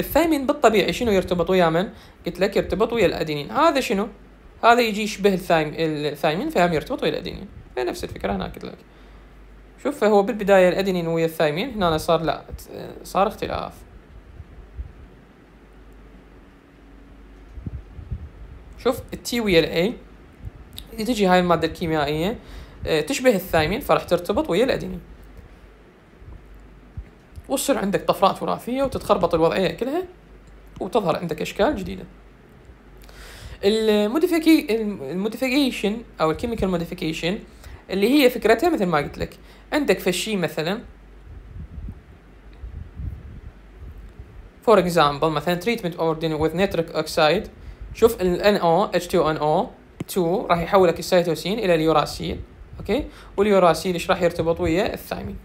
الثايمين بالطبيعي شنو يرتبط ويا من؟ قلت لك يرتبط ويا الادينين هذا شنو؟ هذا يجي يشبه الثايمين فهم يرتبط ويا الادينين فنفس الفكره هنا قلت لك شوف فهو بالبدايه الادينين ويا الثايمين هنا صار لا صار اختلاف شوف التي ويا الاي تجي هاي الماده الكيميائيه آه، تشبه الثايمين فراح ترتبط ويا الادينين وتصير عندك طفرات وراثيه وتتخربط الوضعيه كلها وتظهر عندك اشكال جديده الموديفيكيشن او الكيميكال موديفيكيشن اللي هي فكرتها مثل ما قلت لك عندك فشي مثلا فور اكزامبل مثلا تريتمنت اوردين وذ نيتريك اوكسايد شوف ال NO H2NO 2 راح يحولك السيتوسين الى اليوراسيل اوكي واليوراسيل ايش راح يرتبط ويا الثايمين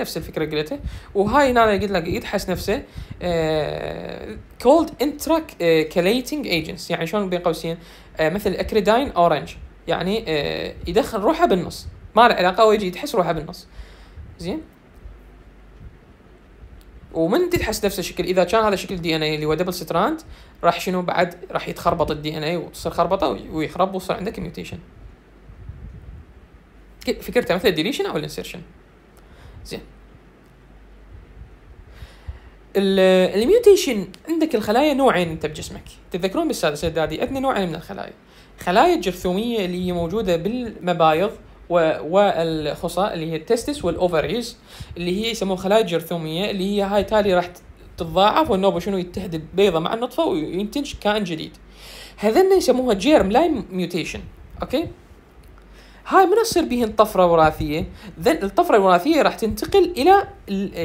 نفس الفكره قلتها وهاي هنا قلت لك يدحس نفسه كولد انترا كليتنج ايجنتس يعني شلون بين قوسين آه مثل اكريداين اورنج يعني آه يدخل روحه بالنص ما له علاقه ويجي يدحس روحه بالنص زين ومن تدحس نفس الشكل اذا كان هذا شكل دي ان اي اللي هو دبل ستراند راح شنو بعد راح يتخربط الدي ان اي وتصير خربطه ويخرب ويصير عندك ميوتيشن فكرتها مثل الديليشن او الانسيرشن زين الميوتيشن عندك الخلايا نوعين انت بجسمك تتذكرون بالسادسه دادي عندنا نوعين من الخلايا خلايا الجرثوميه اللي هي موجوده بالمبايض والخصا اللي هي التستس والاوفريز اللي هي يسموها خلايا جرثوميه اللي هي هاي تالي راح تتضاعف والنوبه شنو يتحد البيضه مع النطفه وينتج كائن جديد هذين يسموها جيرم لاين ميوتيشن اوكي هاي من تصير بهن طفره وراثيه ذن الطفره الوراثيه راح تنتقل الى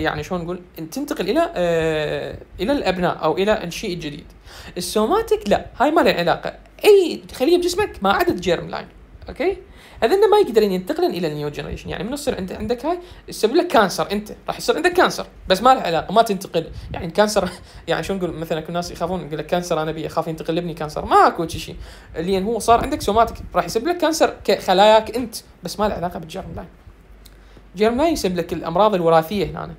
يعني شلون نقول تنتقل الى آه الى الابناء او الى الشيء الجديد السوماتيك لا هاي ما لها علاقه اي خليه بجسمك ما عدد جيرم لاين اوكي هذين ما يقدرين ينتقلن الى النيو جنريشن يعني من يصير انت عندك هاي يسبب لك كانسر انت راح يصير عندك كانسر بس ما له علاقه ما تنتقل يعني الكانسر يعني شو نقول مثلا كل الناس يخافون يقول لك كانسر انا بي اخاف ينتقل لابني كانسر ماكو شيء شيء لان هو صار عندك سوماتيك راح يسبب لك كانسر كخلاياك انت بس ما له علاقه بالجيرم لاين جيرم لاين يسبب لك الامراض الوراثيه هنا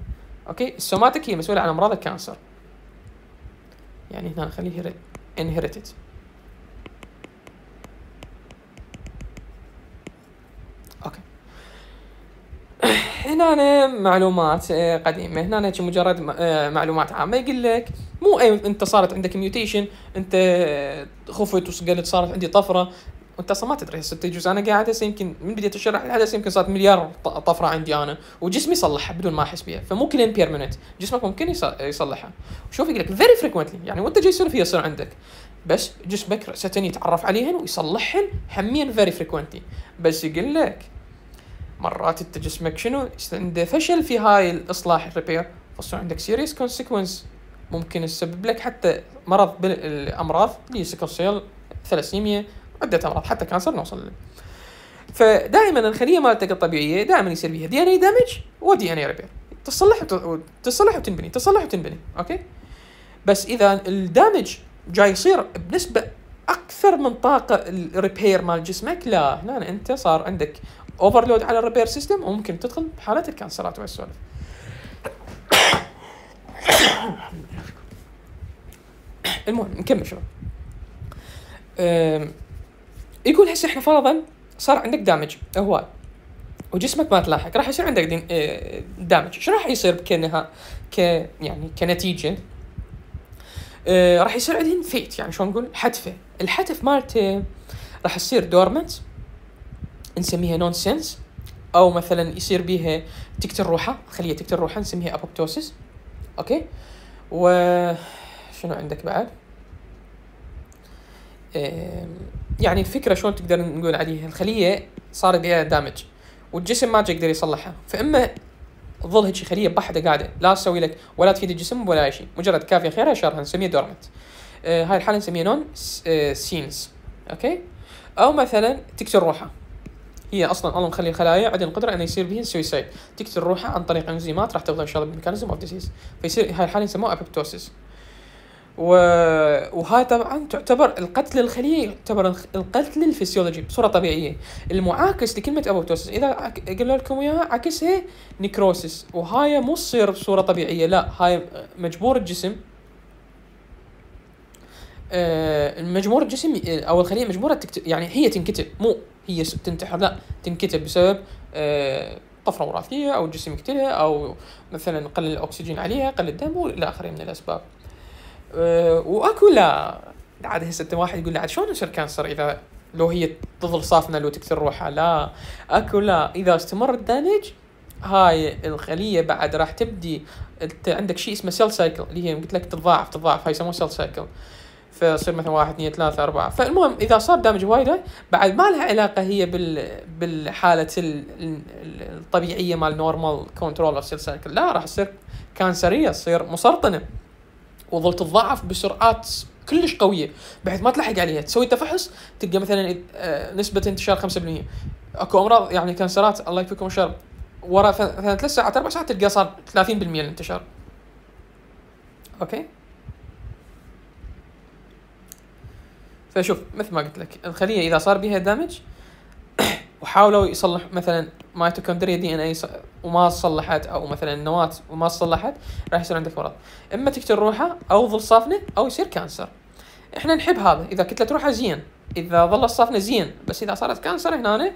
اوكي السوماتيك هي مسؤوله عن امراض الكانسر يعني هنا خليه انهرتد هنا معلومات آه، قديمه هنا مجرد آه، معلومات عامه يقول لك مو أي انت صارت عندك ميوتيشن انت آه، خفت وسقلت صارت عندي طفره وانت اصلا ما تدري هسه تجوز انا قاعد هسه يمكن من بديت الشرح هذا يمكن صارت مليار طفره عندي انا وجسمي صلحها بدون ما احس بها فمو كل بيرمنت جسمك ممكن يصلحها وشوف يقول لك فيري فريكونتلي يعني وانت جاي يصير فيها يصير عندك بس جسمك ستن يتعرف عليهن ويصلحهن همين فيري فريكونتلي بس يقول لك مرات انت جسمك شنو عنده فشل في هاي الاصلاح الريبير فصار عندك سيريس كونسيكونس ممكن تسبب لك حتى مرض بالامراض اللي سكر سيل ثلاسيميا عده امراض حتى كانسر نوصل له فدائما الخليه مالتك الطبيعيه دائما يصير فيها دي ان اي دامج ودي ان اي ريبير تصلح تصلح وتنبني تصلح وتنبني اوكي بس اذا الدامج جاي يصير بنسبه اكثر من طاقه الريبير مال جسمك لا هنا انت صار عندك اوفرلود على الريبير سيستم وممكن تدخل بحاله الكانسرات السوالف. المهم نكمل شباب يقول هسه احنا فرضا صار عندك دامج هواي وجسمك ما تلاحق راح يصير عندك دامج أه، شو راح يصير كنها ك يعني كنتيجه أه، راح يصير عندهم فيت يعني شلون نقول حتفه الحتف مالته راح يصير دورمنت نسميها نونسنس او مثلا يصير بيها تكتر روحها خليها تكتر روحها نسميها ابوبتوسيس اوكي و شنو عندك بعد يعني الفكره شلون تقدر نقول عليها الخليه صار بها دامج والجسم ما يقدر يصلحها فاما تظل هيك خليه بحده قاعده لا تسوي لك ولا تفيد الجسم ولا اي شيء مجرد كافيه خيرها شرها نسميها دورمنت آه، هاي الحاله نسميها نون سينز آه، اوكي او مثلا تكتر روحها هي اصلا الله مخلي الخلايا عندها القدره انه يصير بهن سويسايد تقتل روحها عن طريق انزيمات راح تفضل ان شاء الله بالميكانيزم اوف ديزيز فيصير هاي الحاله يسموها ابيبتوسيس و... وهاي طبعا تعتبر القتل الخلية يعتبر القتل الفسيولوجي بصورة طبيعية المعاكس لكلمة أبوبتوسس إذا قلنا لكم إياها عكسها نيكروسيس وهاي مو تصير بصورة طبيعية لا هاي مجبور الجسم آه، مجبور الجسم او الخليه مجبوره تكتب يعني هي تنكتب مو هي تنتحر لا تنكتب بسبب آه، طفره وراثيه او الجسم يقتلها او مثلا قل الاكسجين عليها قل الدم والى اخره من الاسباب آه، واكو لا عاد هسه واحد يقول عاد شلون يصير كانسر اذا لو هي تظل صافنه لو تكسر روحها لا اكو لا اذا استمر الدانج هاي الخليه بعد راح تبدي عندك شيء اسمه سيل سايكل اللي هي قلت لك تتضاعف تتضاعف هاي يسموه سيل سايكل فيصير مثلا واحد اثنين ثلاثة أربعة فالمهم إذا صار دامج وايد بعد ما لها علاقة هي بال بالحالة الطبيعية مال نورمال كنترول اوف سايكل لا راح تصير كانسرية تصير مسرطنة وظلت تتضاعف بسرعات كلش قوية بحيث ما تلحق عليها تسوي تفحص تلقى مثلا آه، نسبة انتشار 5% اكو امراض يعني كانسرات الله يكفيكم الشر ورا ثلاث ساعات اربع ساعات تلقى صار 30% الانتشار اوكي فشوف مثل ما قلت لك الخليه اذا صار بها دامج وحاولوا يصلح مثلا ميتوكوندريا دي ان اي وما صلحت او مثلا النواه وما صلحت راح يصير عندك مرض اما تقتل روحه او ظل صافنه او يصير كانسر احنا نحب هذا اذا كتله روحه زين اذا ظل صافنه زين بس اذا صارت كانسر هنا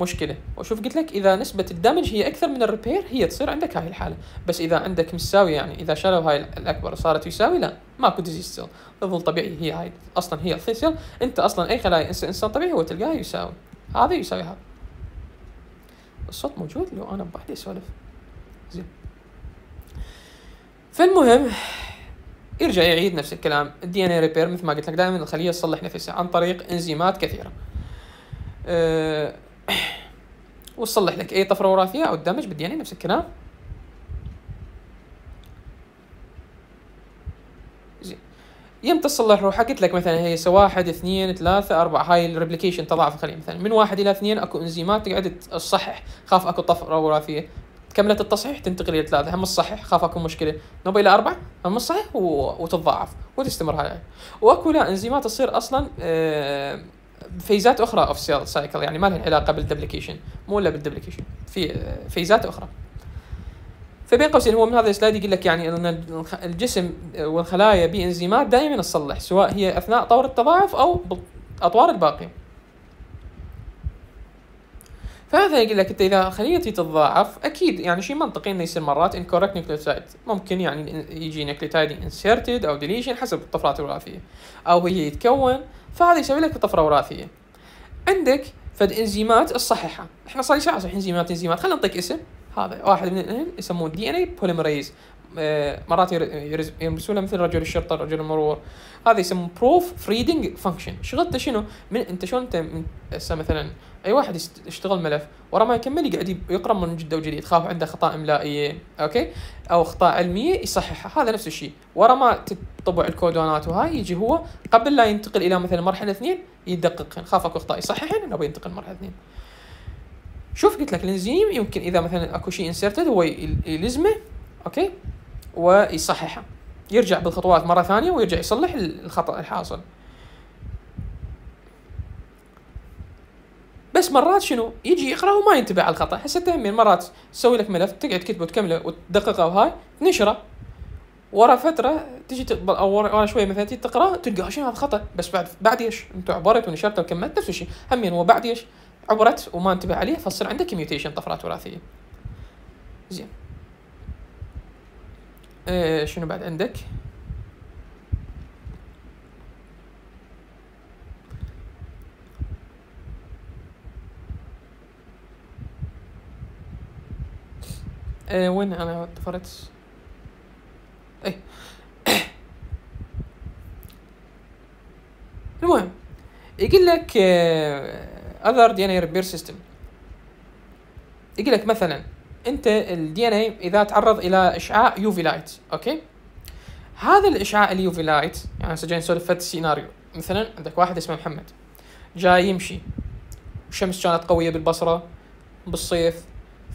مشكله وشوف قلت لك اذا نسبه الدمج هي اكثر من الريبير هي تصير عندك هاي الحاله بس اذا عندك مساوي يعني اذا شالوا هاي الاكبر صارت يساوي لا ماكو ديزيز سيل تظل طبيعي هي هاي اصلا هي سيل انت اصلا اي خلايا انسان طبيعي هو تلقاها يساوي هذا يساوي هذا الصوت موجود لو انا بوحدي اسولف زين فالمهم يرجع يعيد نفس الكلام الدي ان اي ريبير مثل ما قلت لك دائما الخليه تصلح نفسها عن طريق انزيمات كثيره أه وتصلح لك اي طفره وراثيه او الدمج بالدي يعني نفس الكلام زين يم تصلح روحك قلت لك مثلا هي واحد اثنين ثلاثة أربعة هاي الريبليكيشن تضاعف خلينا مثلا من واحد إلى اثنين أكو انزيمات تقعد تصحح خاف أكو طفرة وراثية كملت التصحيح تنتقل إلى ثلاثة هم الصحيح خاف أكو مشكلة نوبة إلى أربعة هم الصحيح و... وتتضاعف وتستمر هاي وأكو لا انزيمات تصير أصلا آه فيزات اخرى اوف سيل سايكل يعني ما لها علاقه بالدبليكيشن مو الا بالدبليكيشن في فيزات اخرى فبين قوسين هو من هذا السلايد يقول لك يعني ان الجسم والخلايا بانزيمات دائما تصلح سواء هي اثناء طور التضاعف او اطوار الباقي فهذا يقول لك انت اذا خليتي تتضاعف اكيد يعني شيء منطقي انه يصير مرات انكوركت نيوكليوتايد ممكن يعني يجي نيكلوتايد انسيرتد او ديليشن حسب الطفرات الوراثيه او هي يتكون فهذا يسوي لك طفره وراثيه عندك فد انزيمات الصحيحه احنا صار لي انزيمات انزيمات خلينا نعطيك اسم هذا واحد من الاثنين يسمونه دي ان اي بوليمريز آه، مرات يلبسونه مثل رجل الشرطه رجل المرور هذا يسمونه بروف فريدنج فانكشن شغلته شنو من انت شلون انت مثلا اي واحد يشتغل ملف ورا ما يكمل يقعد يقرا من جده وجديد خاف عنده خطا املائيه اوكي او خطا علميه يصححها هذا نفس الشيء ورا ما تطبع الكودونات وهاي يجي هو قبل لا ينتقل الى مثلا مرحله اثنين يدقق خاف اكو اخطاء يصححها انه ينتقل مرحله اثنين شوف قلت لك الانزيم يمكن اذا مثلا اكو شيء انسرتد هو يلزمه اوكي ويصححه يرجع بالخطوات مره ثانيه ويرجع يصلح الخطا الحاصل بس مرات شنو يجي يقرا وما ينتبه على الخطا هسه تهمين مرات تسوي لك ملف تقعد تكتبه وتكمله وتدققه وهاي تنشره ورا فتره تجي تقبل او ورا شويه مثلا تجي تقرا تلقى شنو هذا خطا بس بعد بعد ايش انت عبرت ونشرت وكملت نفس الشيء همين يعني وبعد ايش عبرت وما انتبه عليه فصير عندك ميوتيشن طفرات وراثيه زين آه شنو بعد عندك إيه وين انا اتفرجت اتفرجتش ايه المهم يقول لك اذر دي ان اي ريبير سيستم يقول لك مثلا انت الدي ان اي اذا تعرض الى اشعاع يو في لايت اوكي هذا الاشعاع اليو في لايت يعني هسه جاي نسولف فد سيناريو مثلا عندك واحد اسمه محمد جاي يمشي الشمس كانت قويه بالبصره بالصيف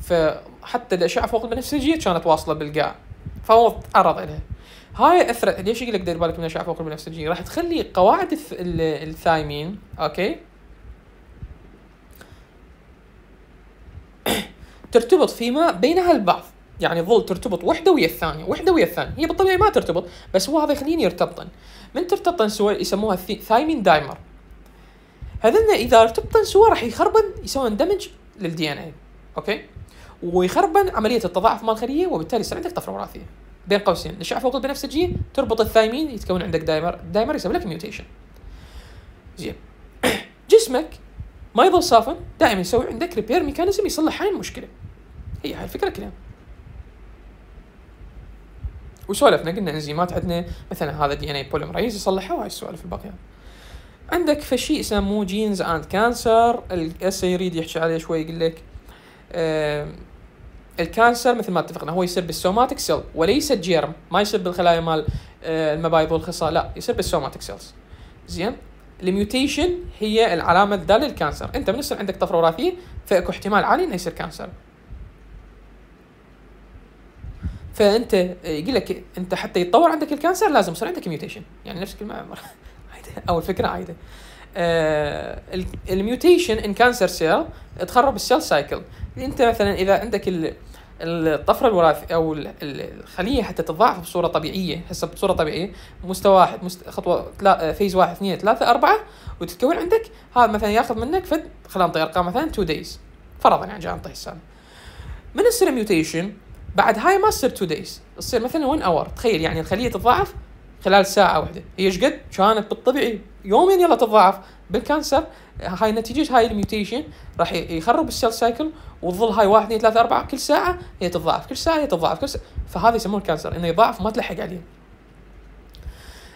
فحتى الاشعه فوق البنفسجيه كانت واصله بالقاع فهو تعرض لها هاي اثرت ليش يقول لك دير بالك من الاشعه فوق البنفسجيه راح تخلي قواعد الثايمين اوكي ترتبط فيما بينها البعض يعني ظل ترتبط وحده ويا الثانيه وحده ويا الثانيه هي بالطبيعي ما ترتبط بس هو هذا يخليني يرتبطن من ترتبطن سوا يسموها ثايمين دايمر هذن اذا ارتبطن سوا راح يخربن يسوون دمج للدي ان اي اوكي ويخربن عمليه التضاعف مال الخليه وبالتالي يصير عندك طفره وراثيه بين قوسين الاشعاع فوق البنفسجي تربط الثايمين يتكون عندك دايمر دايمر يسبب لك ميوتيشن زين جسمك ما يظل صافن دائما يسوي عندك ريبير ميكانيزم يصلح هاي المشكله هي هاي الفكره كلها وسولفنا قلنا انزيمات عندنا مثلا هذا دي ان اي بوليمريز يصلحها وهاي السوالف الباقيه عندك فشيء يسموه جينز اند كانسر الاس يريد يحكي عليه شوي يقول لك آه، الكانسر مثل ما اتفقنا هو يصير بالسوماتيك سيل وليس الجيرم ما يصير بالخلايا مال آه، المبايض والخصا لا يصير بالسوماتيك سيلز زين الميوتيشن هي العلامه الداله للكانسر انت من يصير عندك طفره وراثيه فاكو احتمال عالي انه يصير كانسر فانت آه، يقول لك انت حتى يتطور عندك الكانسر لازم يصير عندك ميوتيشن يعني نفس الكلمه عايده او الفكره عايده الميوتيشن ان كانسر سيل تخرب السيل سايكل انت مثلا اذا عندك الطفره الوراثيه او الخليه حتى تتضاعف بصوره طبيعيه هسه بصوره طبيعيه مستوى واحد مست... خطوه تلا... فيز واحد اثنين ثلاثه اربعه وتتكون عندك هذا مثلا ياخذ منك فد خلينا نعطي ارقام مثلا 2 دايز فرضا يعني جاي نعطي السنه من يصير ميوتيشن بعد هاي ما تصير 2 دايز تصير مثلا 1 اور تخيل يعني الخليه تتضاعف خلال ساعه واحده هي ايش قد كانت بالطبيعي يومين يلا تتضاعف بالكانسر هاي نتيجه هاي الميوتيشن راح يخرب السيل سايكل وتظل هاي واحد اثنين ثلاثه اربعه كل ساعه هي تتضاعف كل ساعه هي تتضاعف كل ساعه فهذا يسمونه الكانسر انه يضاعف وما تلحق عليه.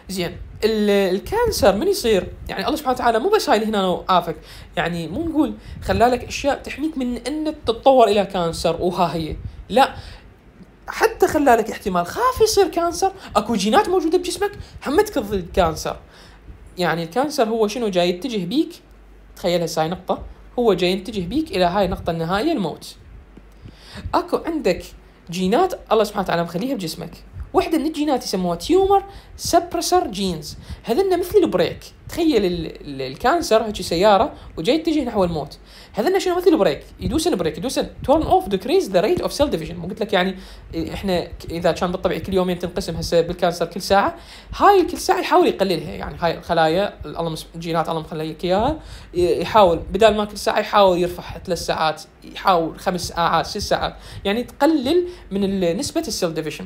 زين الكانسر من يصير؟ يعني الله سبحانه وتعالى مو بس هاي اللي هنا وقافك يعني مو نقول خلالك اشياء تحميك من انك تتطور الى كانسر وها هي لا حتى خلى لك احتمال خاف يصير كانسر اكو جينات موجوده بجسمك حمتك ضد الكانسر يعني الكانسر هو شنو جاي يتجه بيك تخيل هاي نقطه هو جاي يتجه بيك الى هاي النقطه النهائيه الموت اكو عندك جينات الله سبحانه وتعالى مخليها بجسمك واحدة من الجينات يسموها تيومر سبرسر جينز هذن مثل البريك تخيل الكانسر هيك سيارة وجاي يتجه نحو الموت هذا شنو مثل بريك يدوسن بريك يدوسن تورن اوف ديكريز ذا ريت اوف سيل ديفيجن مو قلت لك يعني احنا اذا كان بالطبيعي كل يومين تنقسم هسه بالكانسر كل ساعه هاي كل ساعه يحاول يقللها يعني هاي الخلايا الله الله مخليك اياها يحاول بدل ما كل ساعه يحاول يرفع ثلاث ساعات يحاول خمس ساعات ست ساعات يعني تقلل من نسبه السيل ديفيجن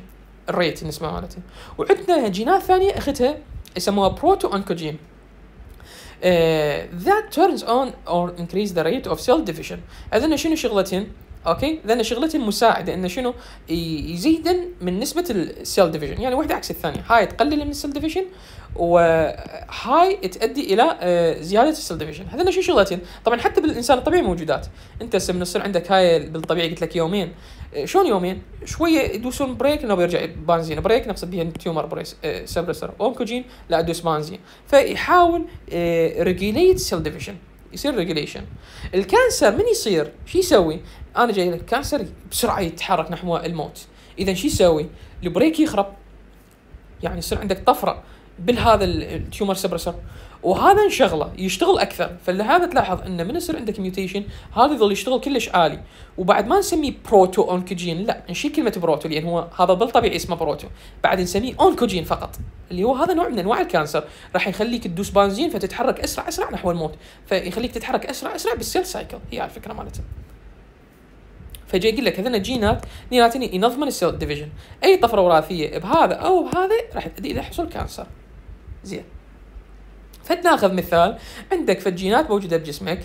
الريت النسبه مالته وعندنا جينات ثانيه اختها يسموها بروتو انكوجين ذات تيرنز اون اور انكريز ذا ريت اوف سيل ديفيجن اذن شنو شغلتين اوكي لان شغلتين مساعده انه شنو يزيدن من نسبه السيل ديفيجن يعني واحده عكس الثانيه هاي تقلل من السيل ديفيجن وهاي تؤدي الى uh, زياده السيل ديفيجن هذول شو شغلتين طبعا حتى بالانسان الطبيعي موجودات انت هسه من يصير عندك هاي بالطبيعي قلت لك يومين شلون يومين شويه يدوسون بريك انه بيرجع بانزين بريك نفس بيها تيومر بريس سبريسر آه، سبرسر اونكوجين لا ادوس بانزين فيحاول آه ريجيليت سيل ديفيجن يصير ريجيليشن الكانسر من يصير شو يسوي؟ انا جاي لك كانسر بسرعه يتحرك نحو الموت اذا شو يسوي؟ البريك يخرب يعني يصير عندك طفره بالهذا التيومر سبرسر وهذا انشغله يشتغل اكثر فلهذا تلاحظ انه من يصير عندك ميوتيشن هذا يظل يشتغل كلش عالي وبعد ما نسميه بروتو اونكوجين لا نشيل كلمه بروتو لان هو هذا بالطبيعي اسمه بروتو بعد نسميه اونكوجين فقط اللي هو هذا نوع من انواع الكانسر راح يخليك تدوس بنزين فتتحرك اسرع اسرع نحو الموت فيخليك تتحرك اسرع اسرع بالسيل سايكل هي الفكره مالته فجاي يقول لك هذنا الجينات نيراتين ينظمن السيل ديفيجن اي طفره وراثيه بهذا او بهذا راح تؤدي الى حصول كانسر زين فتناخذ مثال عندك فجينات موجوده بجسمك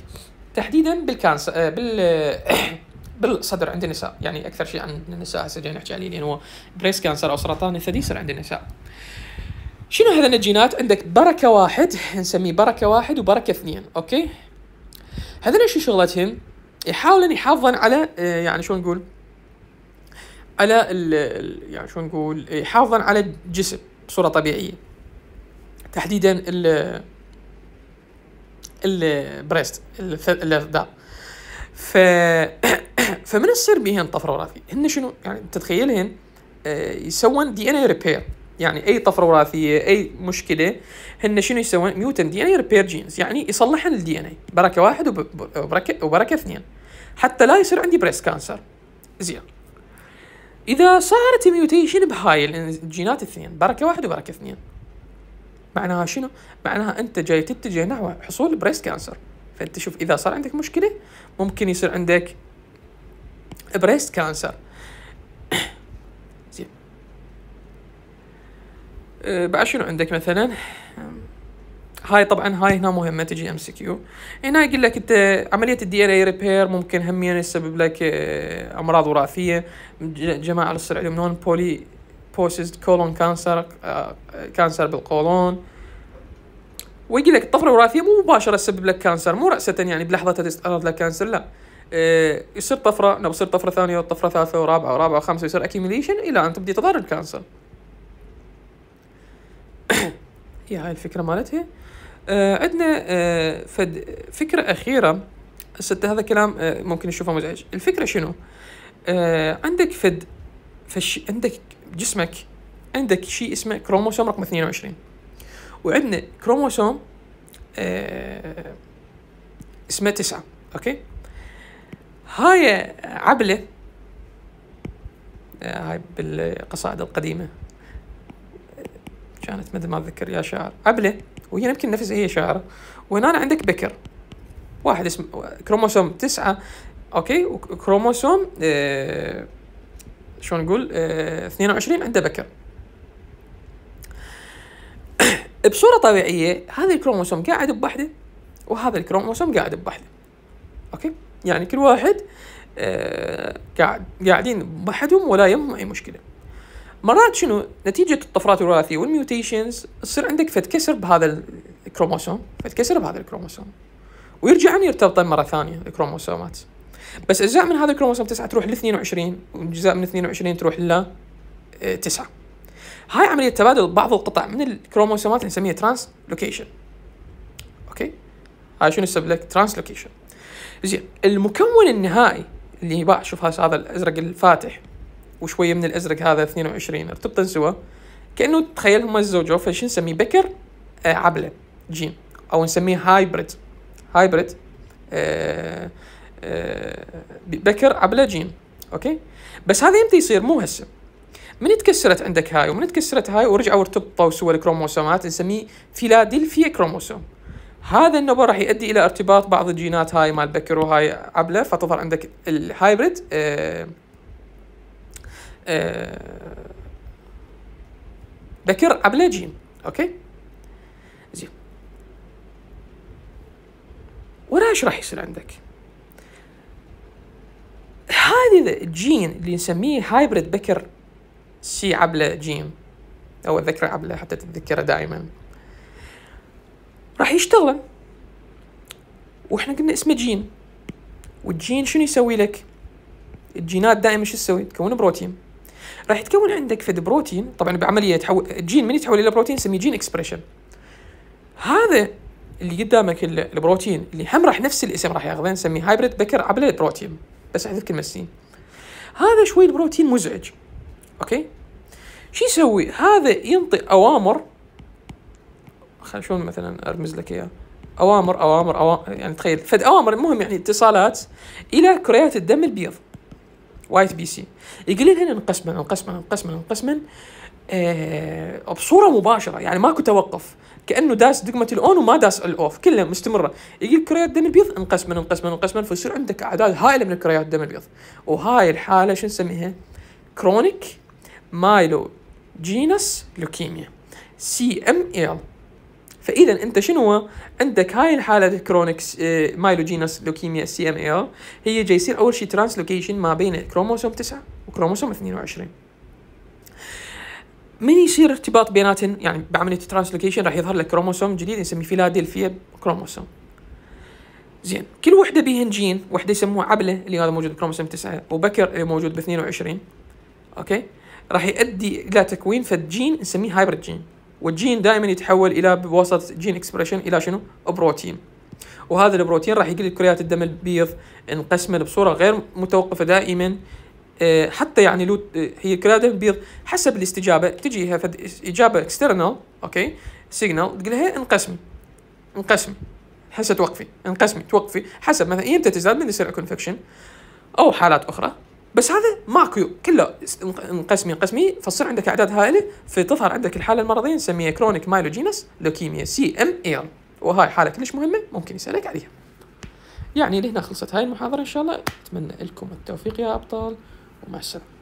تحديدا بالكانسر آه، بال بالصدر عند النساء يعني اكثر شيء عند النساء هسه جاي نحكي عليه هو بريس كانسر او سرطان الثدي يصير عند النساء شنو هذا الجينات عندك بركه واحد نسميه بركه واحد وبركه اثنين اوكي هذا شو شغلتهم يحاولون يحافظون على آه، يعني شو نقول على ال يعني شو نقول يحافظون على الجسم بصوره طبيعيه تحديدا ال البريست ده ف فمن السر بهن طفره وراثيه هن شنو يعني تتخيلهن آه، يسوون دي ان اي ريبير يعني اي طفره وراثيه اي مشكله هن شنو يسوون ميوتن دي ان اي ريبير جينز يعني يصلحن الدي ان اي بركه واحد وبركه وبركه اثنين حتى لا يصير عندي بريست كانسر زين اذا صارت ميوتيشن بهاي الجينات الاثنين بركه واحد وبركه اثنين معناها شنو؟ معناها انت جاي تتجه نحو حصول بريست كانسر فانت شوف اذا صار عندك مشكله ممكن يصير عندك بريست كانسر زين أه، بعد شنو عندك مثلا هاي طبعا هاي هنا مهمه تجي ام سي كيو هنا يقول لك انت عمليه الدي ان اي ريبير ممكن هم يسبب لك أه، امراض وراثيه جماعه الصرع السرعه نون بولي كوشز كولون كانسر كانسر بالقولون ويجي لك الطفره الوراثيه مو مباشره تسبب لك كانسر مو راسه يعني بلحظتها تتعرض لك كانسر لا يصير طفره لو يصير طفره ثانيه وطفره ثالثه ورابعه ورابعه وخامسه يصير اكيميليشن الى ان تبدي تظهر الكانسر هي هاي الفكره مالتها عندنا فد فكره اخيره هسه هذا كلام ممكن نشوفه مزعج الفكره شنو عندك فد فش عندك جسمك عندك شيء اسمه كروموسوم رقم 22 وعندنا كروموسوم آه اسمه 9 اوكي هاي عبلة آه هاي بالقصائد القديمة كانت مدى ما اتذكر يا شاعر عبلة وهي يمكن نفسها هي شاعرة وهنا عندك بكر واحد اسمه آه، كروموسوم 9 اوكي وكروموسوم آه شو نقول آه 22 عنده بكر بصوره طبيعيه هذا الكروموسوم قاعد بوحده وهذا الكروموسوم قاعد بوحده اوكي يعني كل واحد آه قاعدين بوحدهم ولا يمهم اي مشكله مرات شنو نتيجة الطفرات الوراثية والميوتيشنز تصير عندك فتكسر بهذا الكروموسوم فتكسر بهذا الكروموسوم ويرجعون يرتبطون مرة ثانية الكروموسومات بس اجزاء من هذا الكروموسوم 9 تروح ل 22 واجزاء من 22 تروح ل 9 آه، هاي عمليه تبادل بعض القطع من الكروموسومات نسميها ترانس لوكيشن اوكي هاي شنو السبب لك ترانس لوكيشن زين المكون النهائي اللي يباع شوف هذا الازرق الفاتح وشويه من الازرق هذا 22 ارتبطن سوا كانه تخيل هم تزوجوا فشو نسميه بكر آه، عبله جين او نسميه هايبريد هايبريد آه آه، بكر عبله جيم اوكي بس هذا يمتى يصير مو هسه من تكسرت عندك هاي ومن تكسرت هاي ورجعوا ارتبطوا سوى الكروموسومات نسميه فيلادلفيا كروموسوم هذا النبر راح يؤدي الى ارتباط بعض الجينات هاي مال بكر وهاي عبله فتظهر عندك الهايبريد آه، آه، بكر عبله جيم اوكي زين ورا ايش راح يصير عندك هذه الجين اللي نسميه هايبريد بكر سي عبلة جين أو أتذكر عبلة حتى تتذكره دائما راح يشتغل وإحنا قلنا اسمه جين والجين شنو يسوي لك؟ الجينات دائما شو تسوي؟ تكون بروتين راح يتكون عندك فد بروتين طبعا بعمليه تحول الجين من يتحول الى بروتين نسميه جين اكسبريشن هذا اللي قدامك البروتين اللي هم راح نفس الاسم راح ياخذه نسميه هايبريد بكر عبله بروتين بس احذف كلمه سين هذا شوي البروتين مزعج اوكي شو يسوي هذا ينطي اوامر خلينا شلون مثلا ارمز لك اياه اوامر اوامر اوامر يعني تخيل فد اوامر المهم يعني اتصالات الى كريات الدم البيض وايت بي سي يقول لها انقسما انقسما انقسما انقسما آه، بصوره مباشره يعني ماكو توقف كانه داس دقمه الاون وما داس الاوف كلها مستمره يجي الكريات الدم البيض انقسمن انقسمن انقسمن فيصير عندك اعداد هائله من الكريات الدم البيض وهاي الحاله شو نسميها كرونيك مايلو جينس لوكيميا سي ام ال فاذا انت شنو عندك هاي الحاله الكرونيك مايلوجينس لوكيميا سي ام ال هي جاي يصير اول شيء ترانسلوكيشن ما بين كروموسوم 9 وكروموسوم 22 من يصير ارتباط بيناتهم يعني بعمليه الترانسلوكيشن راح يظهر لك كروموسوم جديد نسميه فيلادلفيا كروموسوم زين كل وحده بيهن جين وحده يسموها عبله اللي هذا موجود بكروموسوم 9 وبكر اللي موجود ب 22 اوكي راح يؤدي الى تكوين فد جين نسميه هايبرد جين والجين دائما يتحول الى بواسطه جين اكسبريشن الى شنو؟ بروتين وهذا البروتين راح يقلل كريات الدم البيض انقسمه بصوره غير متوقفه دائما آه، حتى يعني لو آه، هي كلها بيض حسب الاستجابه تجيها فد اجابه اكسترنال اوكي سيجنال تقول لها انقسمي انقسمي هسه توقفي انقسمي توقفي حسب مثلا امتى تزداد من يصير الكونفكشن او حالات اخرى بس هذا ماكو كله انقسمي انقسمي فتصير عندك اعداد هائله فتظهر عندك الحاله المرضيه نسميها كرونيك مايلوجينس لوكيميا سي ام اي وهاي حاله كلش مهمه ممكن يسالك عليها يعني لهنا خلصت هاي المحاضره ان شاء الله اتمنى لكم التوفيق يا ابطال ومع السلامه